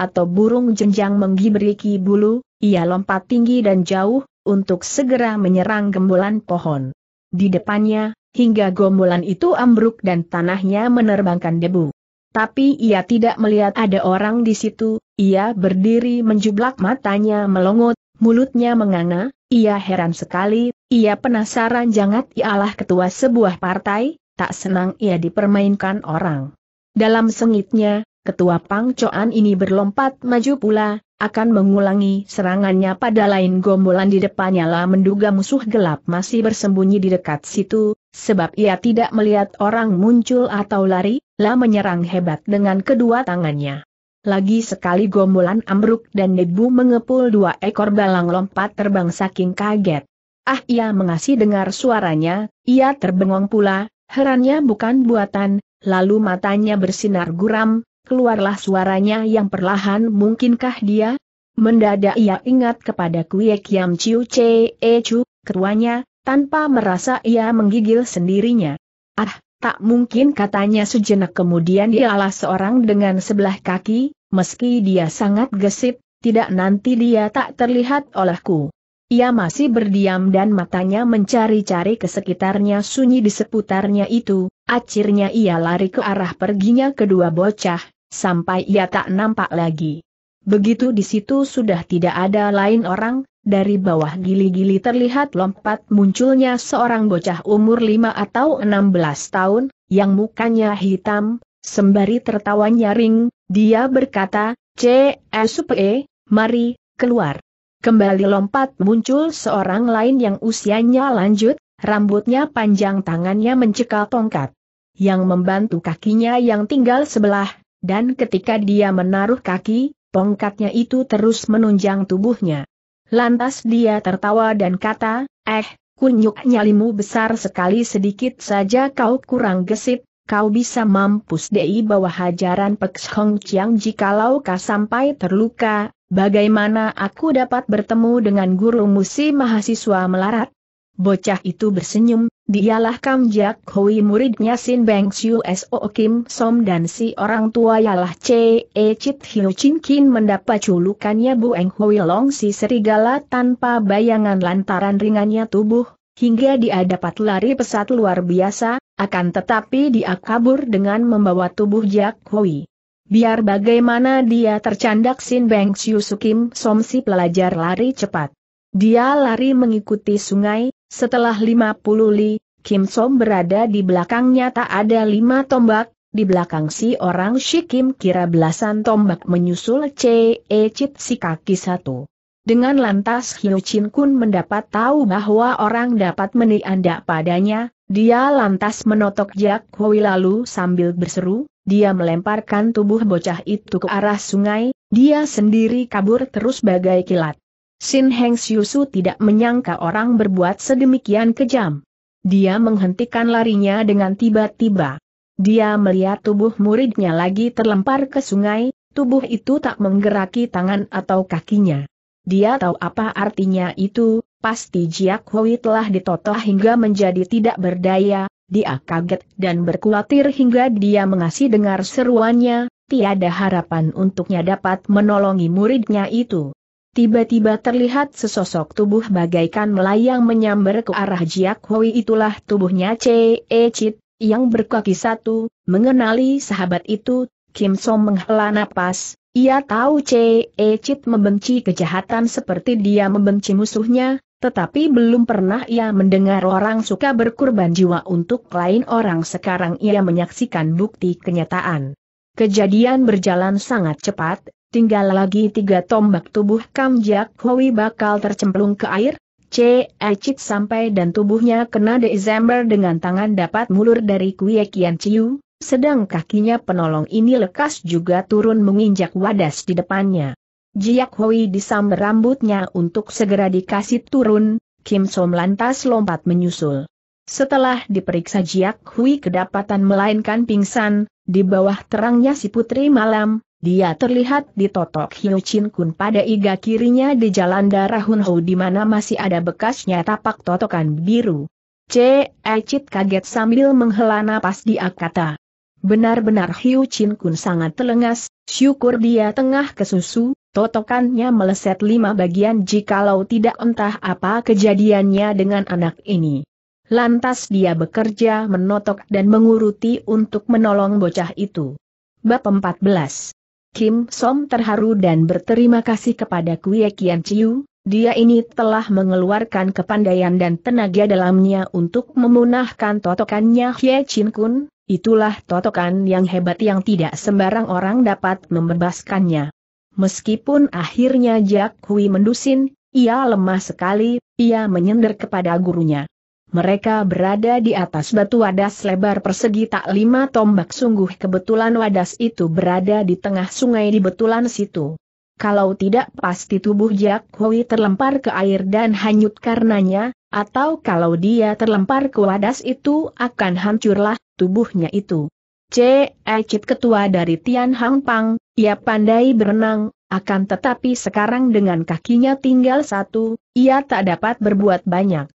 atau burung jenjang menggibriki bulu, ia lompat tinggi dan jauh, untuk segera menyerang gembulan pohon. Di depannya, Hingga gomulan itu ambruk dan tanahnya menerbangkan debu. Tapi ia tidak melihat ada orang di situ, ia berdiri menjublak matanya melongot, mulutnya menganga, ia heran sekali, ia penasaran jangan ialah ketua sebuah partai, tak senang ia dipermainkan orang. Dalam sengitnya, ketua pangcoan ini berlompat maju pula, akan mengulangi serangannya pada lain gombolan di depannya lah menduga musuh gelap masih bersembunyi di dekat situ, sebab ia tidak melihat orang muncul atau lari, lah menyerang hebat dengan kedua tangannya. Lagi sekali gombolan ambruk dan debu mengepul dua ekor balang lompat terbang saking kaget. Ah ia mengasih dengar suaranya, ia terbengong pula, herannya bukan buatan, lalu matanya bersinar guram, keluarlah suaranya yang perlahan mungkinkah dia? Mendadak ia ingat kepada Kue Kiam Chiu Che E Chu, ketuanya, tanpa merasa ia menggigil sendirinya. Ah, tak mungkin katanya sejenak kemudian dia alas seorang dengan sebelah kaki, meski dia sangat gesit, tidak nanti dia tak terlihat olehku. Ia masih berdiam dan matanya mencari-cari ke sekitarnya sunyi di seputarnya itu, akhirnya ia lari ke arah perginya kedua bocah, sampai ia tak nampak lagi. Begitu di situ sudah tidak ada lain orang, dari bawah gili-gili terlihat lompat munculnya seorang bocah umur 5 atau 16 tahun, yang mukanya hitam, sembari tertawa nyaring, dia berkata, c s p e, mari, keluar. Kembali lompat muncul seorang lain yang usianya lanjut, rambutnya panjang tangannya mencekal tongkat. Yang membantu kakinya yang tinggal sebelah, dan ketika dia menaruh kaki, tongkatnya itu terus menunjang tubuhnya. Lantas dia tertawa dan kata, eh, kunyuk nyalimu besar sekali sedikit saja kau kurang gesit, kau bisa mampus di bawah hajaran Pek Hong Chiang jikalau kau sampai terluka, bagaimana aku dapat bertemu dengan guru musi mahasiswa melarat? Bocah itu bersenyum, dialah Kam Jack Hui muridnya Sin Bang Siu So Kim Som dan si orang tua ialah C. E. Chit Hiu Chin Kin mendapat julukannya Bu Eng Hui Long si serigala tanpa bayangan lantaran ringannya tubuh, hingga dia dapat lari pesat luar biasa, akan tetapi dia kabur dengan membawa tubuh Jack Hui. Biar bagaimana dia tercandak Sin Bang Siu Kim Som si pelajar lari cepat. Dia lari mengikuti sungai, setelah 50 li, Kim Som berada di belakangnya tak ada lima tombak, di belakang si orang Kim kira belasan tombak menyusul C. E. Chit si kaki satu. Dengan lantas Hyo Chin Kun mendapat tahu bahwa orang dapat meniandak padanya, dia lantas menotok Jak Hui lalu sambil berseru, dia melemparkan tubuh bocah itu ke arah sungai, dia sendiri kabur terus bagai kilat. Sin Heng Siusu tidak menyangka orang berbuat sedemikian kejam. Dia menghentikan larinya dengan tiba-tiba. Dia melihat tubuh muridnya lagi terlempar ke sungai, tubuh itu tak menggeraki tangan atau kakinya. Dia tahu apa artinya itu, pasti Jiak Hui telah ditotoh hingga menjadi tidak berdaya, dia kaget dan berkhawatir hingga dia mengasih dengar seruannya, tiada harapan untuknya dapat menolongi muridnya itu. Tiba-tiba terlihat sesosok tubuh bagaikan melayang menyambar ke arah Jiak Hui itulah tubuhnya E Chit, yang berkaki satu, mengenali sahabat itu, Kim So menghela napas, ia tahu E Chit membenci kejahatan seperti dia membenci musuhnya, tetapi belum pernah ia mendengar orang suka berkorban jiwa untuk lain orang sekarang ia menyaksikan bukti kenyataan. Kejadian berjalan sangat cepat, tinggal lagi tiga tombak tubuh Kamjak Hoi bakal tercemplung ke air, C. Ecit sampai dan tubuhnya kena December dengan tangan dapat mulur dari kue Kian Ciu, sedang kakinya penolong ini lekas juga turun menginjak wadas di depannya. Jiak Hoi disamber rambutnya untuk segera dikasih turun, Kim Som lantas lompat menyusul. Setelah diperiksa Jiak Hui kedapatan melainkan pingsan, di bawah terangnya si putri malam, dia terlihat ditotok Hiu Chin Kun pada iga kirinya di jalan darah Hun Ho di mana masih ada bekasnya tapak totokan biru. C. Chit kaget sambil menghela napas di kata. Benar-benar Hiu Chin Kun sangat telengas, syukur dia tengah kesusu, totokannya meleset lima bagian jikalau tidak entah apa kejadiannya dengan anak ini. Lantas dia bekerja menotok dan menguruti untuk menolong bocah itu. Bab 14 Kim Som terharu dan berterima kasih kepada Kue Kian Chiu, dia ini telah mengeluarkan kepandaian dan tenaga dalamnya untuk memunahkan totokannya Hye Chin Kun, itulah totokan yang hebat yang tidak sembarang orang dapat membebaskannya. Meskipun akhirnya Jack Hui mendusin, ia lemah sekali, ia menyender kepada gurunya. Mereka berada di atas batu wadas lebar persegi tak lima tombak sungguh kebetulan wadas itu berada di tengah sungai di betulan situ. Kalau tidak pasti tubuh Jack Hui terlempar ke air dan hanyut karenanya, atau kalau dia terlempar ke wadas itu akan hancurlah tubuhnya itu. C. Ecit ketua dari Tian Hang Pang, ia pandai berenang, akan tetapi sekarang dengan kakinya tinggal satu, ia tak dapat berbuat banyak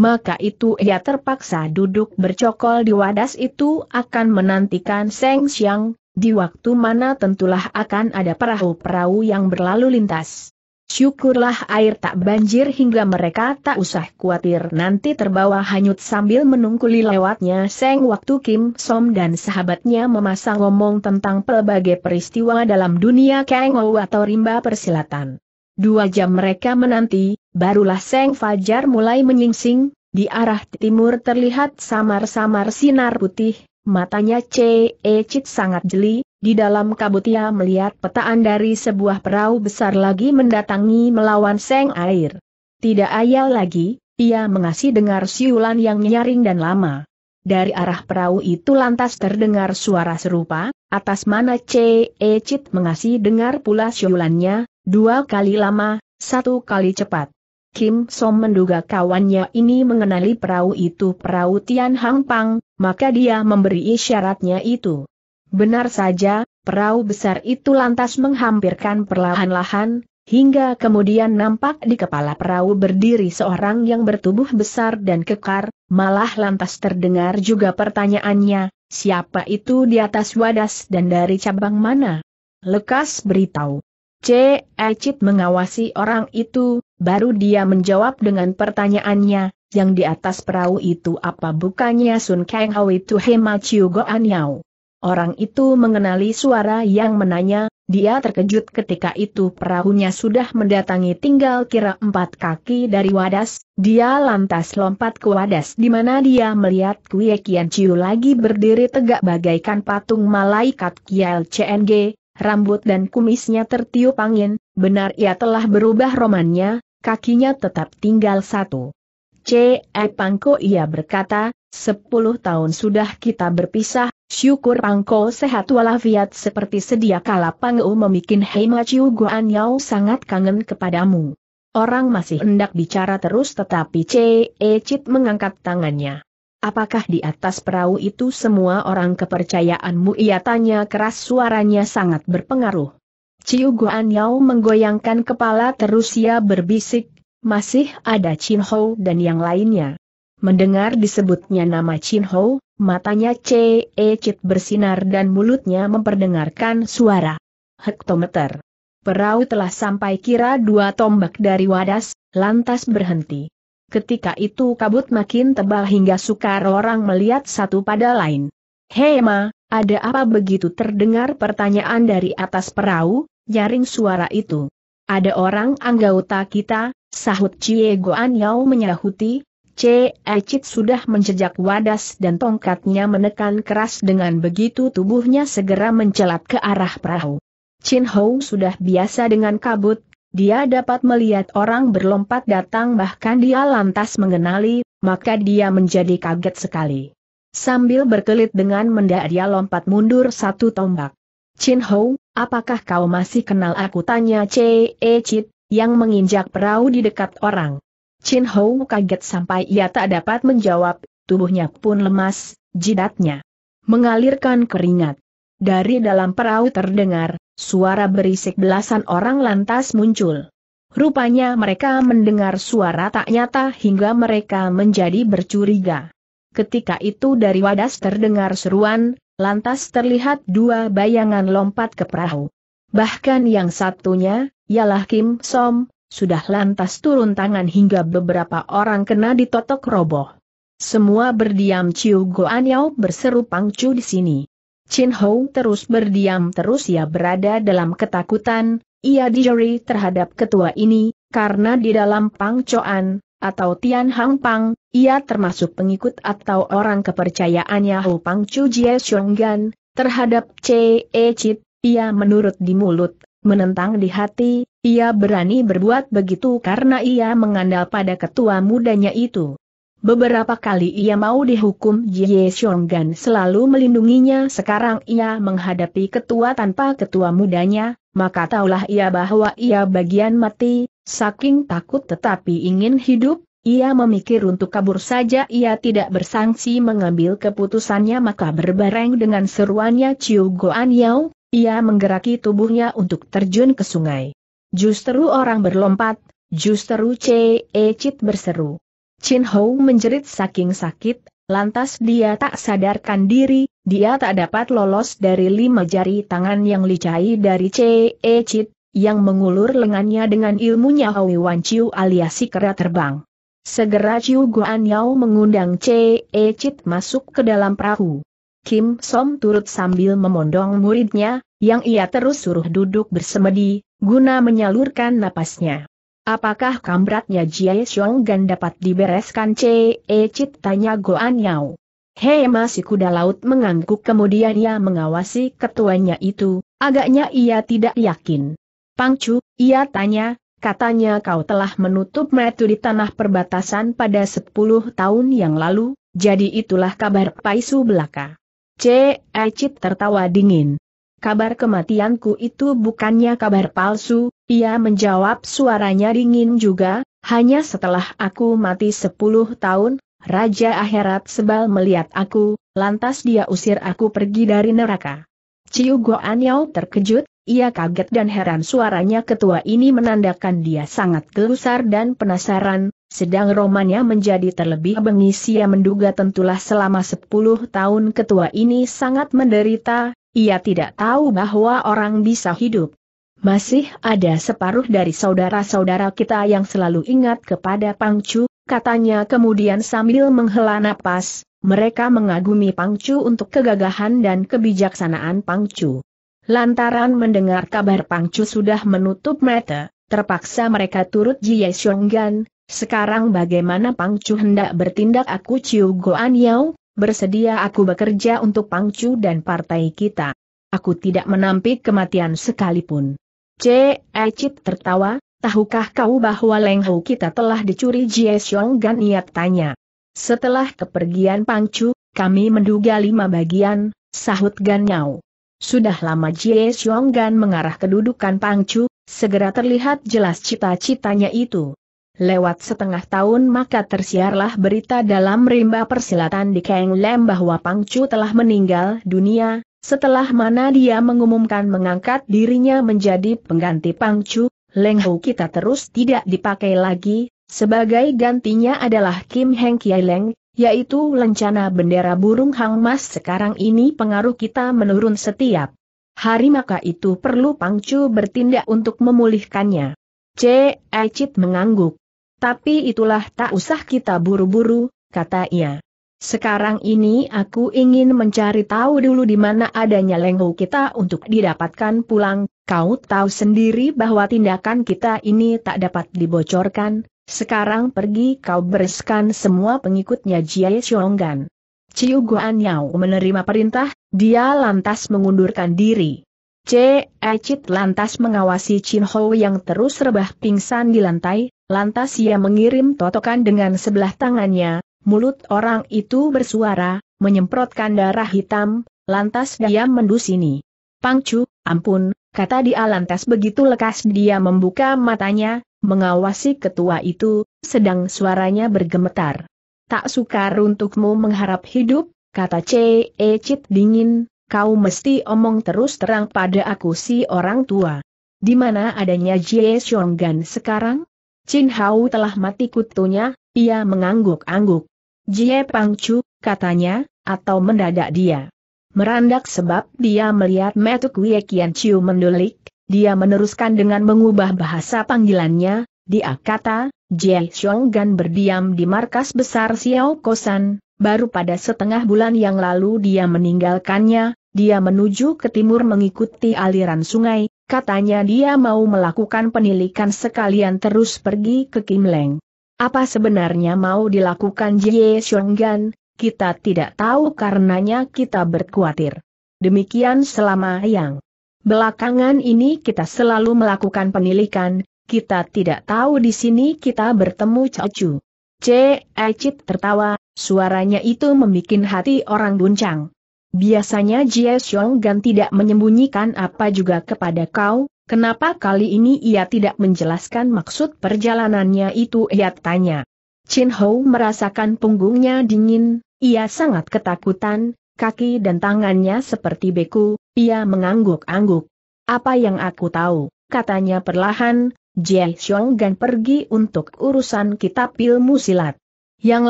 maka itu ia terpaksa duduk bercokol di wadas itu akan menantikan Seng Siang, di waktu mana tentulah akan ada perahu-perahu yang berlalu lintas. Syukurlah air tak banjir hingga mereka tak usah khawatir nanti terbawa hanyut sambil menungkuli lewatnya Seng waktu Kim Som dan sahabatnya memasang ngomong tentang pelbagai peristiwa dalam dunia Kang Ou atau rimba persilatan. Dua jam mereka menanti, Barulah Seng Fajar mulai menyingsing, di arah timur terlihat samar-samar sinar putih, matanya C.E. Cit sangat jeli, di dalam kabut ia melihat petaan dari sebuah perahu besar lagi mendatangi melawan Seng Air. Tidak ayal lagi, ia mengasih dengar siulan yang nyaring dan lama. Dari arah perahu itu lantas terdengar suara serupa, atas mana C.E. Cit mengasih dengar pula siulannya, dua kali lama, satu kali cepat. Kim Som menduga kawannya ini mengenali perahu itu perahu Tian Hang Pang, maka dia memberi isyaratnya itu. Benar saja, perahu besar itu lantas menghampirkan perlahan-lahan, hingga kemudian nampak di kepala perahu berdiri seorang yang bertubuh besar dan kekar, malah lantas terdengar juga pertanyaannya, siapa itu di atas wadas dan dari cabang mana? Lekas beritahu. C. Ecit mengawasi orang itu, baru dia menjawab dengan pertanyaannya, yang di atas perahu itu apa bukannya Sun Kang Hui Tu Hema Chiu Goan Yau. Orang itu mengenali suara yang menanya, dia terkejut ketika itu perahunya sudah mendatangi tinggal kira empat kaki dari wadas, dia lantas lompat ke wadas di mana dia melihat Kue Kian Chiu lagi berdiri tegak bagaikan patung malaikat Kiel CNG, rambut dan kumisnya tertiup angin, benar ia telah berubah romannya, kakinya tetap tinggal satu. C. E. Pangko ia berkata, sepuluh tahun sudah kita berpisah, syukur Pangko sehat walafiat seperti sedia kala Pangau memikin Hei Maciu Guan Yao sangat kangen kepadamu. Orang masih hendak bicara terus tetapi C.E. Cit mengangkat tangannya. Apakah di atas perahu itu semua orang kepercayaanmu? Ia tanya keras suaranya sangat berpengaruh. Ciu Guan Yao menggoyangkan kepala terus ia berbisik, masih ada Chin Ho dan yang lainnya. Mendengar disebutnya nama Chin Ho, matanya C. E. bersinar dan mulutnya memperdengarkan suara. Hektometer. Perahu telah sampai kira dua tombak dari wadas, lantas berhenti. Ketika itu kabut makin tebal hingga sukar orang melihat satu pada lain. Hei ma, ada apa begitu terdengar pertanyaan dari atas perahu, nyaring suara itu. Ada orang anggota kita, sahut Cie Goan Yao menyahuti, C. Ecit sudah menjejak wadas dan tongkatnya menekan keras dengan begitu tubuhnya segera mencelat ke arah perahu. Chin Hou sudah biasa dengan kabut, dia dapat melihat orang berlompat datang bahkan dia lantas mengenali, maka dia menjadi kaget sekali. Sambil berkelit dengan mendak dia lompat mundur satu tombak. Chin Ho, apakah kau masih kenal aku tanya Chee Chit, yang menginjak perahu di dekat orang. Chin Ho kaget sampai ia tak dapat menjawab, tubuhnya pun lemas, jidatnya mengalirkan keringat. Dari dalam perahu terdengar, suara berisik belasan orang lantas muncul. Rupanya mereka mendengar suara tak nyata hingga mereka menjadi bercuriga. Ketika itu dari wadas terdengar seruan, lantas terlihat dua bayangan lompat ke perahu. Bahkan yang satunya, ialah Kim Som, sudah lantas turun tangan hingga beberapa orang kena ditotok roboh. Semua berdiam Chiu Goan Yau berseru pangcu di sini. Chin Hou terus berdiam terus ia berada dalam ketakutan, ia dijeri terhadap ketua ini, karena di dalam Pang pangcoan, atau Tian Hang Pang, ia termasuk pengikut atau orang kepercayaannya Hou Pang Chu Jie Gan, terhadap Ce E Chit, ia menurut di mulut, menentang di hati, ia berani berbuat begitu karena ia mengandal pada ketua mudanya itu. Beberapa kali ia mau dihukum Jie Xionggan selalu melindunginya sekarang ia menghadapi ketua tanpa ketua mudanya, maka taulah ia bahwa ia bagian mati, saking takut tetapi ingin hidup, ia memikir untuk kabur saja ia tidak bersangsi mengambil keputusannya maka berbareng dengan seruannya Chiu Goan Yao, ia menggeraki tubuhnya untuk terjun ke sungai. Justru orang berlompat, justru Ce Echit berseru. Chin Hou menjerit saking sakit, lantas dia tak sadarkan diri, dia tak dapat lolos dari lima jari tangan yang licai dari Ce e Chit, yang mengulur lengannya dengan ilmunya Hui Wan Chiu alias si kera terbang. Segera Chiu Guan Yao mengundang Ce e Chit masuk ke dalam perahu. Kim Som turut sambil memondong muridnya, yang ia terus suruh duduk bersemedi, guna menyalurkan napasnya. Apakah kambratnya Jie Xionggan dapat dibereskan Ce Cit tanya Goan Yao. Hei masih kuda laut mengangguk kemudian ia mengawasi ketuanya itu, agaknya ia tidak yakin. Pangcu, ia tanya, katanya kau telah menutup metu di tanah perbatasan pada 10 tahun yang lalu, jadi itulah kabar Paisu belaka. C. E, Cit tertawa dingin kabar kematianku itu bukannya kabar palsu, ia menjawab suaranya dingin juga, hanya setelah aku mati sepuluh tahun, Raja Akhirat Sebal melihat aku, lantas dia usir aku pergi dari neraka. Ciu Goan Yau terkejut, ia kaget dan heran suaranya ketua ini menandakan dia sangat gelusar dan penasaran, sedang romannya menjadi terlebih bengis ia menduga tentulah selama 10 tahun ketua ini sangat menderita, ia tidak tahu bahwa orang bisa hidup. Masih ada separuh dari saudara-saudara kita yang selalu ingat kepada Pangcu, katanya kemudian sambil menghela napas, mereka mengagumi Pangcu untuk kegagahan dan kebijaksanaan Pangcu. Lantaran mendengar kabar Pangcu sudah menutup mata, terpaksa mereka turut Jie Xionggan, sekarang bagaimana Pangcu hendak bertindak aku Ciu Goan Yao, bersedia aku bekerja untuk Pangcu dan partai kita. Aku tidak menampik kematian sekalipun. C. Ecit tertawa, tahukah kau bahwa Lenghou kita telah dicuri Jie Xiong Gan Iat tanya. Setelah kepergian Pangcu, kami menduga lima bagian, sahut Gan Yao. Sudah lama Jie Xiong Gan mengarah kedudukan Pangcu, segera terlihat jelas cita-citanya itu. Lewat setengah tahun maka tersiarlah berita dalam rimba persilatan di Kang Lem bahwa Pang telah meninggal dunia, setelah mana dia mengumumkan mengangkat dirinya menjadi pengganti Pang Chu, Leng kita terus tidak dipakai lagi, sebagai gantinya adalah Kim Heng Kiai Leng, yaitu lencana bendera burung Hang Mas sekarang ini pengaruh kita menurun setiap hari maka itu perlu Pang bertindak untuk memulihkannya. C. Ecit mengangguk. Tapi itulah tak usah kita buru-buru, kata ia. Sekarang ini aku ingin mencari tahu dulu di mana adanya lenghu kita untuk didapatkan pulang, kau tahu sendiri bahwa tindakan kita ini tak dapat dibocorkan, sekarang pergi kau bereskan semua pengikutnya Jiai Xionggan. Ciu Guan Yao menerima perintah, dia lantas mengundurkan diri. C. Echit lantas mengawasi Chin Ho yang terus rebah pingsan di lantai, Lantas ia mengirim totokan dengan sebelah tangannya, mulut orang itu bersuara, menyemprotkan darah hitam, lantas dia mendus ini. Pangcu, ampun, kata dia lantas begitu lekas dia membuka matanya, mengawasi ketua itu, sedang suaranya bergemetar. Tak sukar untukmu mengharap hidup, kata C. E. Cit dingin, kau mesti omong terus terang pada aku si orang tua. Di mana adanya Jie Shonggan sekarang? Chin Hau telah mati kutunya, ia mengangguk-angguk. Jie Pangcu, katanya, atau mendadak dia. Merandak sebab dia melihat Metuk Wee Kian Chiu mendulik, dia meneruskan dengan mengubah bahasa panggilannya, dia kata, Jie Xionggan berdiam di markas besar Xiao Kosan, baru pada setengah bulan yang lalu dia meninggalkannya, dia menuju ke timur mengikuti aliran sungai, Katanya dia mau melakukan penilikan sekalian terus pergi ke Kim Leng. Apa sebenarnya mau dilakukan Jie Xionggan, kita tidak tahu karenanya kita berkhawatir. Demikian selama yang belakangan ini kita selalu melakukan penilikan, kita tidak tahu di sini kita bertemu Chocu. C. Ecit tertawa, suaranya itu membuat hati orang guncang. Biasanya Jie Xiong Gan tidak menyembunyikan apa juga kepada kau, kenapa kali ini ia tidak menjelaskan maksud perjalanannya itu ia tanya. Chin Hou merasakan punggungnya dingin, ia sangat ketakutan, kaki dan tangannya seperti beku, ia mengangguk-angguk. Apa yang aku tahu, katanya perlahan, Jie Xiong Gan pergi untuk urusan kitab ilmu silat. Yang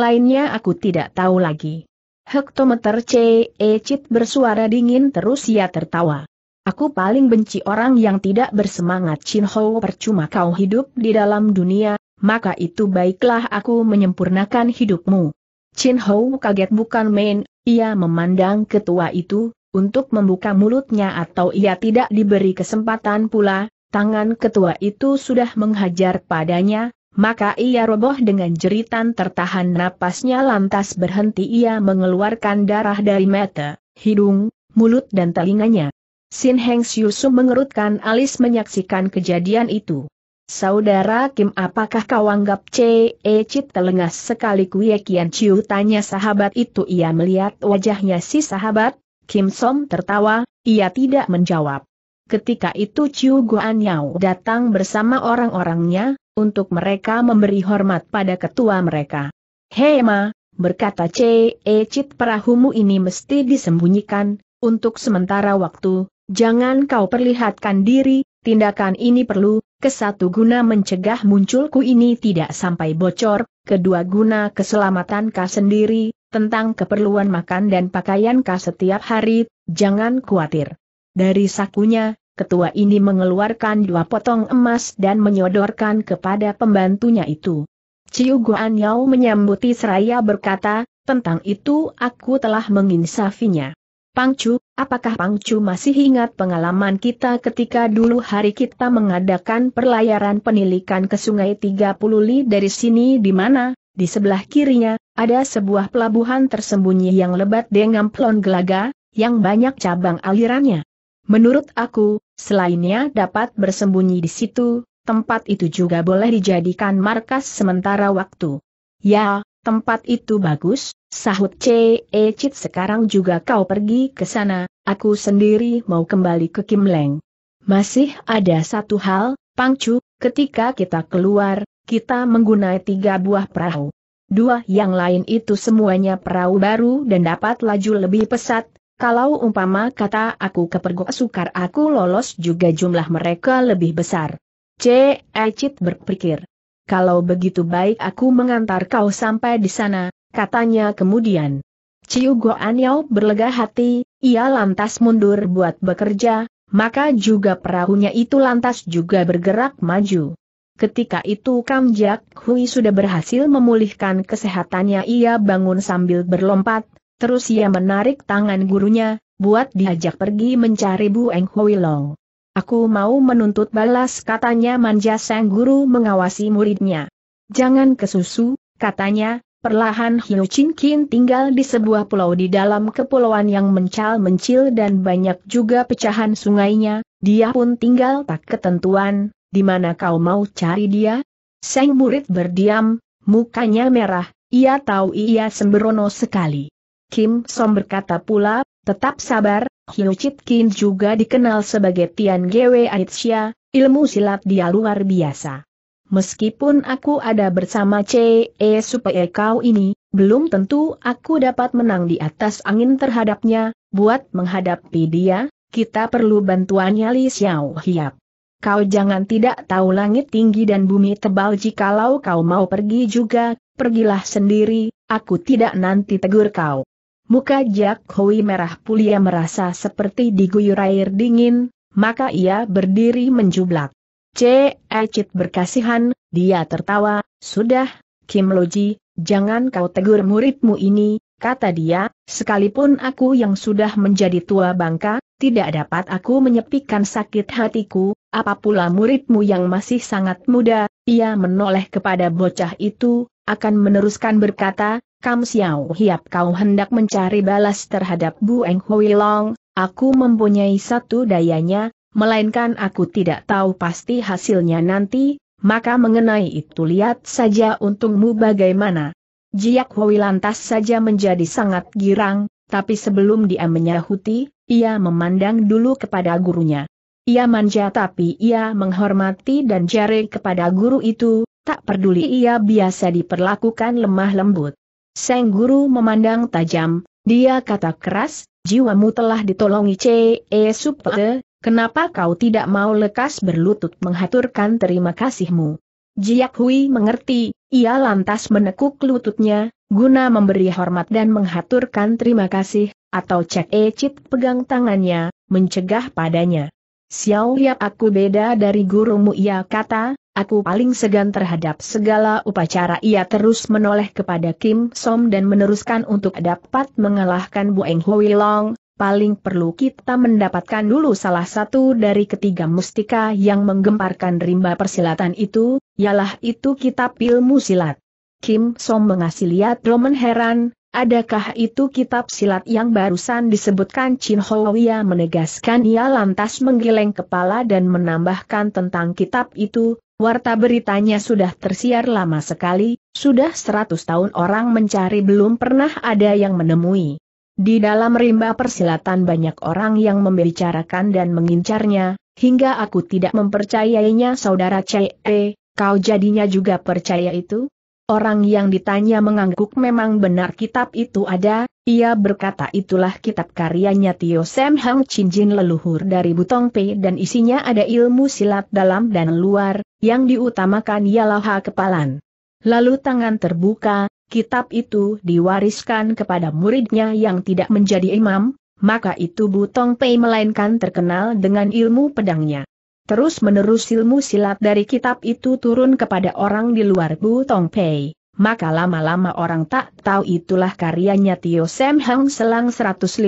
lainnya aku tidak tahu lagi. Hektometer C. Echid bersuara dingin terus ia tertawa. Aku paling benci orang yang tidak bersemangat Chin Ho percuma kau hidup di dalam dunia, maka itu baiklah aku menyempurnakan hidupmu. Chin Ho kaget bukan main, ia memandang ketua itu, untuk membuka mulutnya atau ia tidak diberi kesempatan pula, tangan ketua itu sudah menghajar padanya, maka ia roboh dengan jeritan tertahan napasnya lantas berhenti ia mengeluarkan darah dari mata, hidung, mulut dan telinganya. Sin Heng Siusu mengerutkan alis menyaksikan kejadian itu. Saudara Kim apakah kau anggap C.E. Chit telengas sekali Kue Kian Chiu tanya sahabat itu ia melihat wajahnya si sahabat, Kim Som tertawa, ia tidak menjawab. Ketika itu Chiu Guan Yao datang bersama orang-orangnya, untuk mereka memberi hormat pada ketua mereka. Hema, berkata C. E. Cit perahumu ini mesti disembunyikan, untuk sementara waktu, jangan kau perlihatkan diri, tindakan ini perlu, kesatu guna mencegah munculku ini tidak sampai bocor, kedua guna keselamatan kau sendiri, tentang keperluan makan dan pakaian kau setiap hari, jangan khawatir. Dari sakunya, ketua ini mengeluarkan dua potong emas dan menyodorkan kepada pembantunya itu. Ciu Guan Yao menyambuti seraya berkata, tentang itu aku telah menginsafinya. Pang Pangcu, apakah Pang Pangcu masih ingat pengalaman kita ketika dulu hari kita mengadakan perlayaran penilikan ke Sungai 30 Li dari sini di mana, di sebelah kirinya, ada sebuah pelabuhan tersembunyi yang lebat dengan plon gelaga, yang banyak cabang alirannya. Menurut aku, selainnya dapat bersembunyi di situ, tempat itu juga boleh dijadikan markas sementara waktu. Ya, tempat itu bagus, sahut C. E. Cit sekarang juga kau pergi ke sana, aku sendiri mau kembali ke Kim Leng. Masih ada satu hal, Pang Chu. ketika kita keluar, kita menggunai tiga buah perahu. Dua yang lain itu semuanya perahu baru dan dapat laju lebih pesat, kalau umpama kata aku kepergok sukar aku lolos juga jumlah mereka lebih besar. C. Ecit berpikir. Kalau begitu baik aku mengantar kau sampai di sana, katanya kemudian. Ciu Goan Yau berlega hati, ia lantas mundur buat bekerja, maka juga perahunya itu lantas juga bergerak maju. Ketika itu Kam Jak Hui sudah berhasil memulihkan kesehatannya ia bangun sambil berlompat, Terus ia menarik tangan gurunya, buat diajak pergi mencari Bu Eng Hui Long. Aku mau menuntut balas katanya manja sang guru mengawasi muridnya. Jangan kesusu, katanya, perlahan Hiu Chin Kin tinggal di sebuah pulau di dalam kepulauan yang mencal-mencil dan banyak juga pecahan sungainya, dia pun tinggal tak ketentuan, di mana kau mau cari dia? Sang murid berdiam, mukanya merah, ia tahu ia sembrono sekali. Kim Som berkata pula, tetap sabar, Hyo Chit Kin juga dikenal sebagai Tian Gwe Aitsya, ilmu silat dia luar biasa. Meskipun aku ada bersama C.E. E supaya kau ini, belum tentu aku dapat menang di atas angin terhadapnya, buat menghadapi dia, kita perlu bantuannya Li Xiao Hiap. Kau jangan tidak tahu langit tinggi dan bumi tebal jikalau kau mau pergi juga, pergilah sendiri, aku tidak nanti tegur kau. Muka Jack Hui merah pulia merasa seperti diguyur air dingin, maka ia berdiri menjublak. C. Cit berkasihan, dia tertawa, sudah, Kim Loji, jangan kau tegur muridmu ini, kata dia, sekalipun aku yang sudah menjadi tua bangka, tidak dapat aku menyepikan sakit hatiku, Apapula muridmu yang masih sangat muda, ia menoleh kepada bocah itu, akan meneruskan berkata, Kam Xiao Hiap kau hendak mencari balas terhadap Bu Eng Hui Long, aku mempunyai satu dayanya, melainkan aku tidak tahu pasti hasilnya nanti, maka mengenai itu lihat saja untungmu bagaimana. Jiak Hui lantas saja menjadi sangat girang, tapi sebelum dia menyahuti, ia memandang dulu kepada gurunya. Ia manja tapi ia menghormati dan jari kepada guru itu, tak peduli ia biasa diperlakukan lemah lembut. Seng Guru memandang tajam, dia kata keras, jiwamu telah ditolongi C.E. Supte, kenapa kau tidak mau lekas berlutut menghaturkan terima kasihmu? Jiak Hui mengerti, ia lantas menekuk lututnya, guna memberi hormat dan menghaturkan terima kasih, atau Cek E Cit pegang tangannya, mencegah padanya. Xiao Yap aku beda dari gurumu ia kata, aku paling segan terhadap segala upacara. Ia terus menoleh kepada Kim Som dan meneruskan untuk dapat mengalahkan Bu Eng Hui Long, paling perlu kita mendapatkan dulu salah satu dari ketiga mustika yang menggemparkan rimba persilatan itu, ialah itu kitab ilmu silat. Kim Som mengasih lihat Roman heran, adakah itu kitab silat yang barusan disebutkan Chin Hoia menegaskan ia lantas menggeleng kepala dan menambahkan tentang kitab itu, Warta beritanya sudah tersiar lama sekali, sudah seratus tahun orang mencari belum pernah ada yang menemui. Di dalam rimba persilatan banyak orang yang membicarakan dan mengincarnya, hingga aku tidak mempercayainya saudara CE, eh, kau jadinya juga percaya itu? Orang yang ditanya mengangguk memang benar kitab itu ada, ia berkata itulah kitab karyanya Tio Sam Hang Jin leluhur dari Butong Pei dan isinya ada ilmu silat dalam dan luar, yang diutamakan ialah ha kepalan. Lalu tangan terbuka, kitab itu diwariskan kepada muridnya yang tidak menjadi imam, maka itu Butong Pei melainkan terkenal dengan ilmu pedangnya terus-menerus ilmu silat dari kitab itu turun kepada orang di luar Bu Tong Pei. Maka lama-lama orang tak tahu itulah karyanya Tio Sam Hang selang 150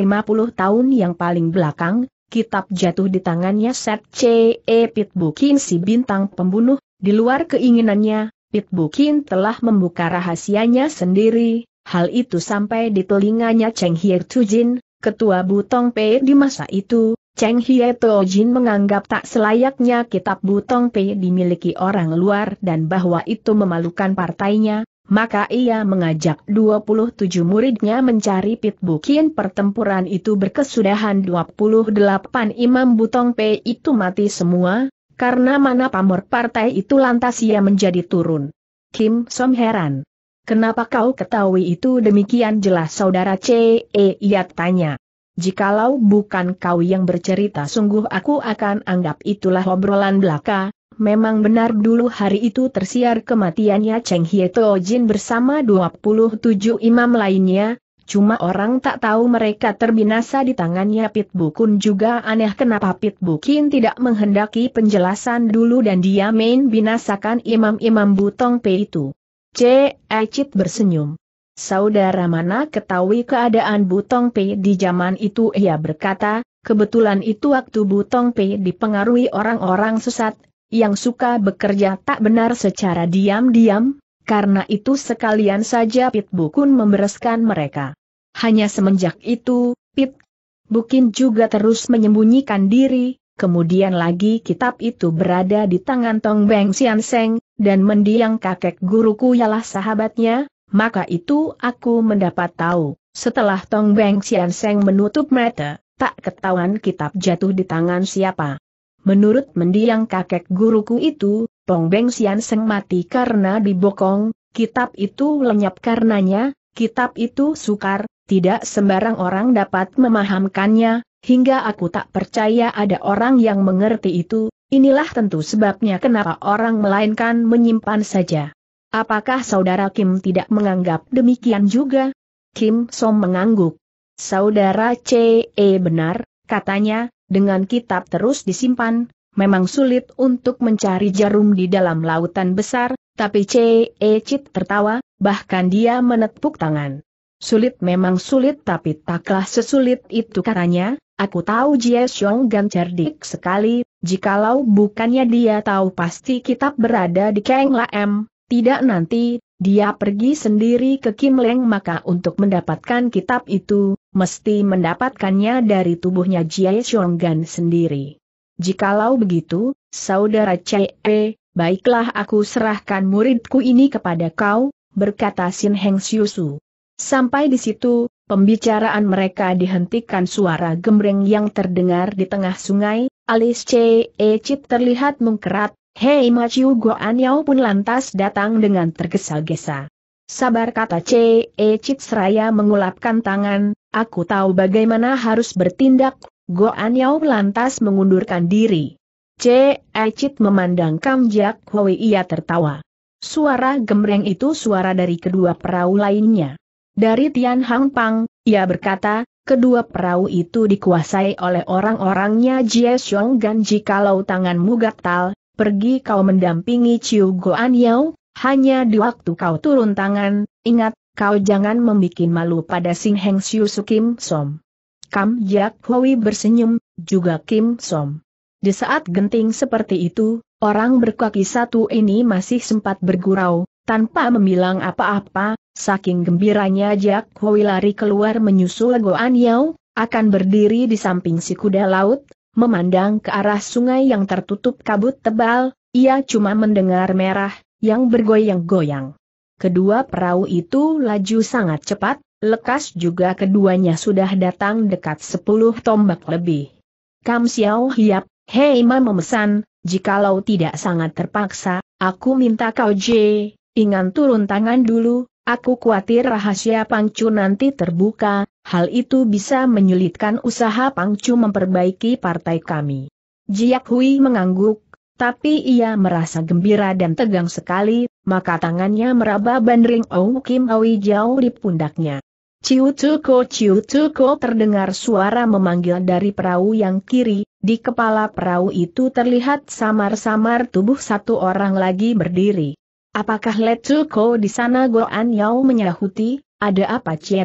tahun yang paling belakang, kitab jatuh di tangannya Set C. E. Pitbukin si bintang pembunuh, di luar keinginannya, Pitbukin telah membuka rahasianya sendiri, hal itu sampai di telinganya Cheng Hier Jin, ketua Butong Pei di masa itu, Cheng Hie Tuo Jin menganggap tak selayaknya kitab Butong Pei dimiliki orang luar dan bahwa itu memalukan partainya, maka ia mengajak 27 muridnya mencari pit bukin pertempuran itu berkesudahan 28 imam Butong Pei itu mati semua, karena mana pamor partai itu lantas ia menjadi turun. Kim Som heran. Kenapa kau ketahui itu demikian jelas saudara C.E. Ia tanya jikalau bukan kau yang bercerita sungguh aku akan anggap itulah obrolan belaka, memang benar dulu hari itu tersiar kematiannya Cheng Hie Jin bersama 27 imam lainnya, cuma orang tak tahu mereka terbinasa di tangannya Pit Bukun juga aneh kenapa Pit Bukin tidak menghendaki penjelasan dulu dan dia main binasakan imam-imam Butong P itu. C. Aichit bersenyum. Saudara mana ketahui keadaan Butong Pei di zaman itu ia berkata, kebetulan itu waktu Butong Pei dipengaruhi orang-orang sesat, yang suka bekerja tak benar secara diam-diam, karena itu sekalian saja Pit Bukun membereskan mereka. Hanya semenjak itu, Pit Bukin juga terus menyembunyikan diri, kemudian lagi kitab itu berada di tangan Tong Beng Sian Seng, dan mendiang kakek guruku ialah sahabatnya, maka itu aku mendapat tahu, setelah Tong Beng Sian Seng menutup mata, tak ketahuan kitab jatuh di tangan siapa. Menurut mendiang kakek guruku itu, Tong Beng Sian Seng mati karena dibokong, kitab itu lenyap karenanya, kitab itu sukar, tidak sembarang orang dapat memahamkannya, hingga aku tak percaya ada orang yang mengerti itu, inilah tentu sebabnya kenapa orang melainkan menyimpan saja. Apakah saudara Kim tidak menganggap demikian juga? Kim Som mengangguk. Saudara CE benar, katanya, dengan kitab terus disimpan, memang sulit untuk mencari jarum di dalam lautan besar, tapi CE Cit tertawa, bahkan dia menepuk tangan. Sulit memang sulit tapi taklah sesulit itu katanya, aku tahu Jie Xiong Gan cerdik sekali, jikalau bukannya dia tahu pasti kitab berada di Keng M. Tidak nanti, dia pergi sendiri ke Kim Leng maka untuk mendapatkan kitab itu, mesti mendapatkannya dari tubuhnya Jie Xionggan sendiri. Jikalau begitu, saudara E, baiklah aku serahkan muridku ini kepada kau, berkata Sin Heng Su. Sampai di situ, pembicaraan mereka dihentikan suara gemreng yang terdengar di tengah sungai, alis E Chit terlihat mengkerat, Hei Maciu Yau pun lantas datang dengan tergesa-gesa. Sabar kata C. E. seraya mengulapkan tangan, aku tahu bagaimana harus bertindak, Yau lantas mengundurkan diri. C. E. Cit memandang Kam Jack Hoi ia tertawa. Suara gemreng itu suara dari kedua perahu lainnya. Dari Tian Hang Pang, ia berkata, kedua perahu itu dikuasai oleh orang-orangnya Jie Xiong Gan jikalau tanganmu gatal, pergi kau mendampingi Ciu Goan Yau, hanya di waktu kau turun tangan, ingat, kau jangan membuat malu pada Sing Heng Siu Su Kim Som. Kam Jak Hui bersenyum, juga Kim Som. Di saat genting seperti itu, orang berkaki satu ini masih sempat bergurau, tanpa memilang apa-apa, saking gembiranya Jak Hui lari keluar menyusul Goan Yau, akan berdiri di samping si kuda laut, Memandang ke arah sungai yang tertutup kabut tebal, ia cuma mendengar merah, yang bergoyang-goyang. Kedua perahu itu laju sangat cepat, lekas juga keduanya sudah datang dekat sepuluh tombak lebih. Kam Xiao Hiap, Hei Ma memesan, jikalau tidak sangat terpaksa, aku minta kau J, ingat turun tangan dulu, Aku khawatir rahasia Pangcu nanti terbuka, hal itu bisa menyulitkan usaha Pangcu memperbaiki partai kami. Jiak Hui mengangguk, tapi ia merasa gembira dan tegang sekali, maka tangannya meraba bandring Ou Kim Awi jauh di pundaknya. Ciu tuko Ciu tuko terdengar suara memanggil dari perahu yang kiri, di kepala perahu itu terlihat samar-samar tubuh satu orang lagi berdiri. Apakah Ko di sana Goan Yao menyahuti, ada apa Cie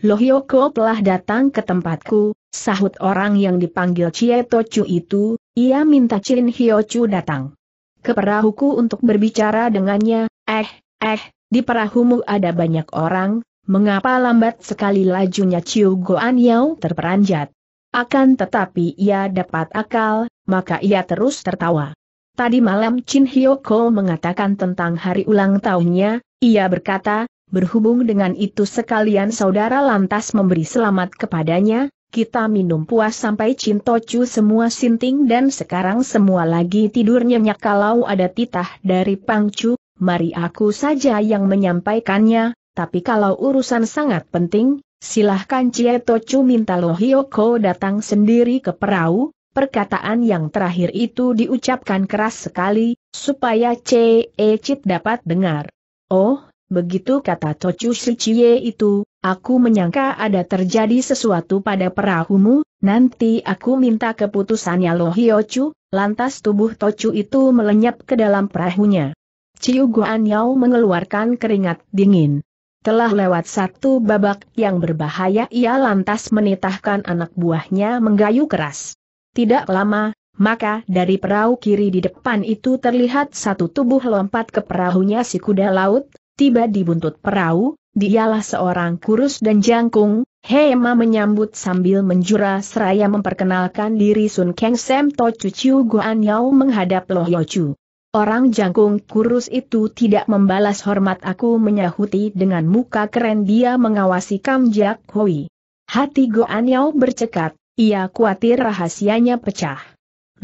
Loh Yoko telah datang ke tempatku, sahut orang yang dipanggil Cie Cietocu itu, ia minta Chin Chu datang. Ke perahuku untuk berbicara dengannya, eh, eh, di perahumu ada banyak orang, mengapa lambat sekali lajunya Ciu Goan Yao terperanjat. Akan tetapi ia dapat akal, maka ia terus tertawa. Tadi malam Chin Hyoko mengatakan tentang hari ulang tahunnya, ia berkata, berhubung dengan itu sekalian saudara lantas memberi selamat kepadanya, kita minum puas sampai Chin Tochu semua sinting dan sekarang semua lagi tidur nyenyak kalau ada titah dari Pang Chu, mari aku saja yang menyampaikannya, tapi kalau urusan sangat penting, silahkan Chie Tochu minta Lo Hyoko datang sendiri ke perahu, Perkataan yang terakhir itu diucapkan keras sekali, supaya C.E. Chit dapat dengar. Oh, begitu kata Tochu Shichie itu, aku menyangka ada terjadi sesuatu pada perahumu, nanti aku minta keputusannya Lo Hiochu, lantas tubuh Tochu itu melenyap ke dalam perahunya. Ciu Guan Yao mengeluarkan keringat dingin. Telah lewat satu babak yang berbahaya ia lantas menitahkan anak buahnya menggayu keras. Tidak lama, maka dari perahu kiri di depan itu terlihat satu tubuh lompat ke perahunya si kuda laut, tiba di buntut perahu, dialah seorang kurus dan jangkung, Hema menyambut sambil menjura seraya memperkenalkan diri Sun Kang Sam To Chu Guan Yao menghadap Loh Yo Chu. Orang jangkung kurus itu tidak membalas hormat aku menyahuti dengan muka keren dia mengawasi Kam Jiak Hui. Hati Goan Yao bercekat, ia khawatir rahasianya pecah.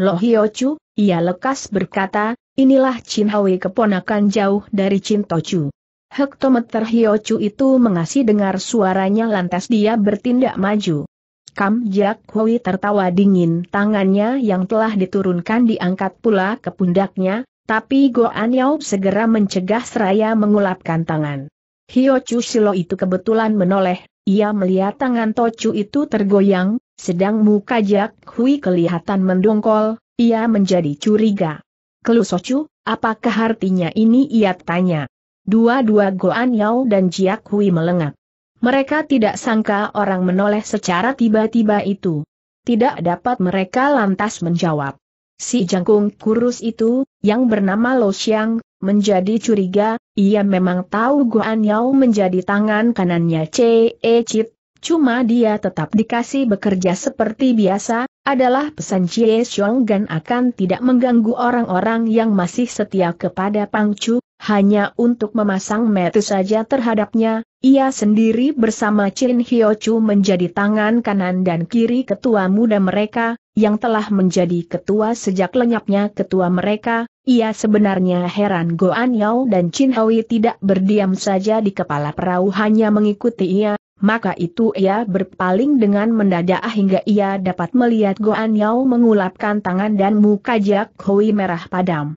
Loh Hiochu, ia lekas berkata, inilah Chin Hwi keponakan jauh dari Chin Tochu. Hektometer Hiochu itu mengasih dengar suaranya lantas dia bertindak maju. Kam Jack Hui tertawa dingin tangannya yang telah diturunkan diangkat pula ke pundaknya, tapi An Yau segera mencegah seraya mengulapkan tangan. Hiochu Silo itu kebetulan menoleh, ia melihat tangan Tochu itu tergoyang, sedang muka Jak Hui kelihatan mendongkol, ia menjadi curiga. Kelusocu, apakah artinya ini ia tanya. Dua-dua Goan Yao dan Jiak Hui melengak. Mereka tidak sangka orang menoleh secara tiba-tiba itu. Tidak dapat mereka lantas menjawab. Si jangkung kurus itu, yang bernama Lo Xiang, menjadi curiga, ia memang tahu Goan Yao menjadi tangan kanannya Ce Cit Cuma dia tetap dikasih bekerja seperti biasa, adalah pesan Chie Gan akan tidak mengganggu orang-orang yang masih setia kepada Pang Chu. hanya untuk memasang metu saja terhadapnya, ia sendiri bersama Chin Hyo Chu menjadi tangan kanan dan kiri ketua muda mereka, yang telah menjadi ketua sejak lenyapnya ketua mereka, ia sebenarnya heran Goan Yao dan Chin Hui tidak berdiam saja di kepala perahu hanya mengikuti ia, maka itu ia berpaling dengan mendadak hingga ia dapat melihat Goan Yao mengulapkan tangan dan muka Jack Hui merah padam.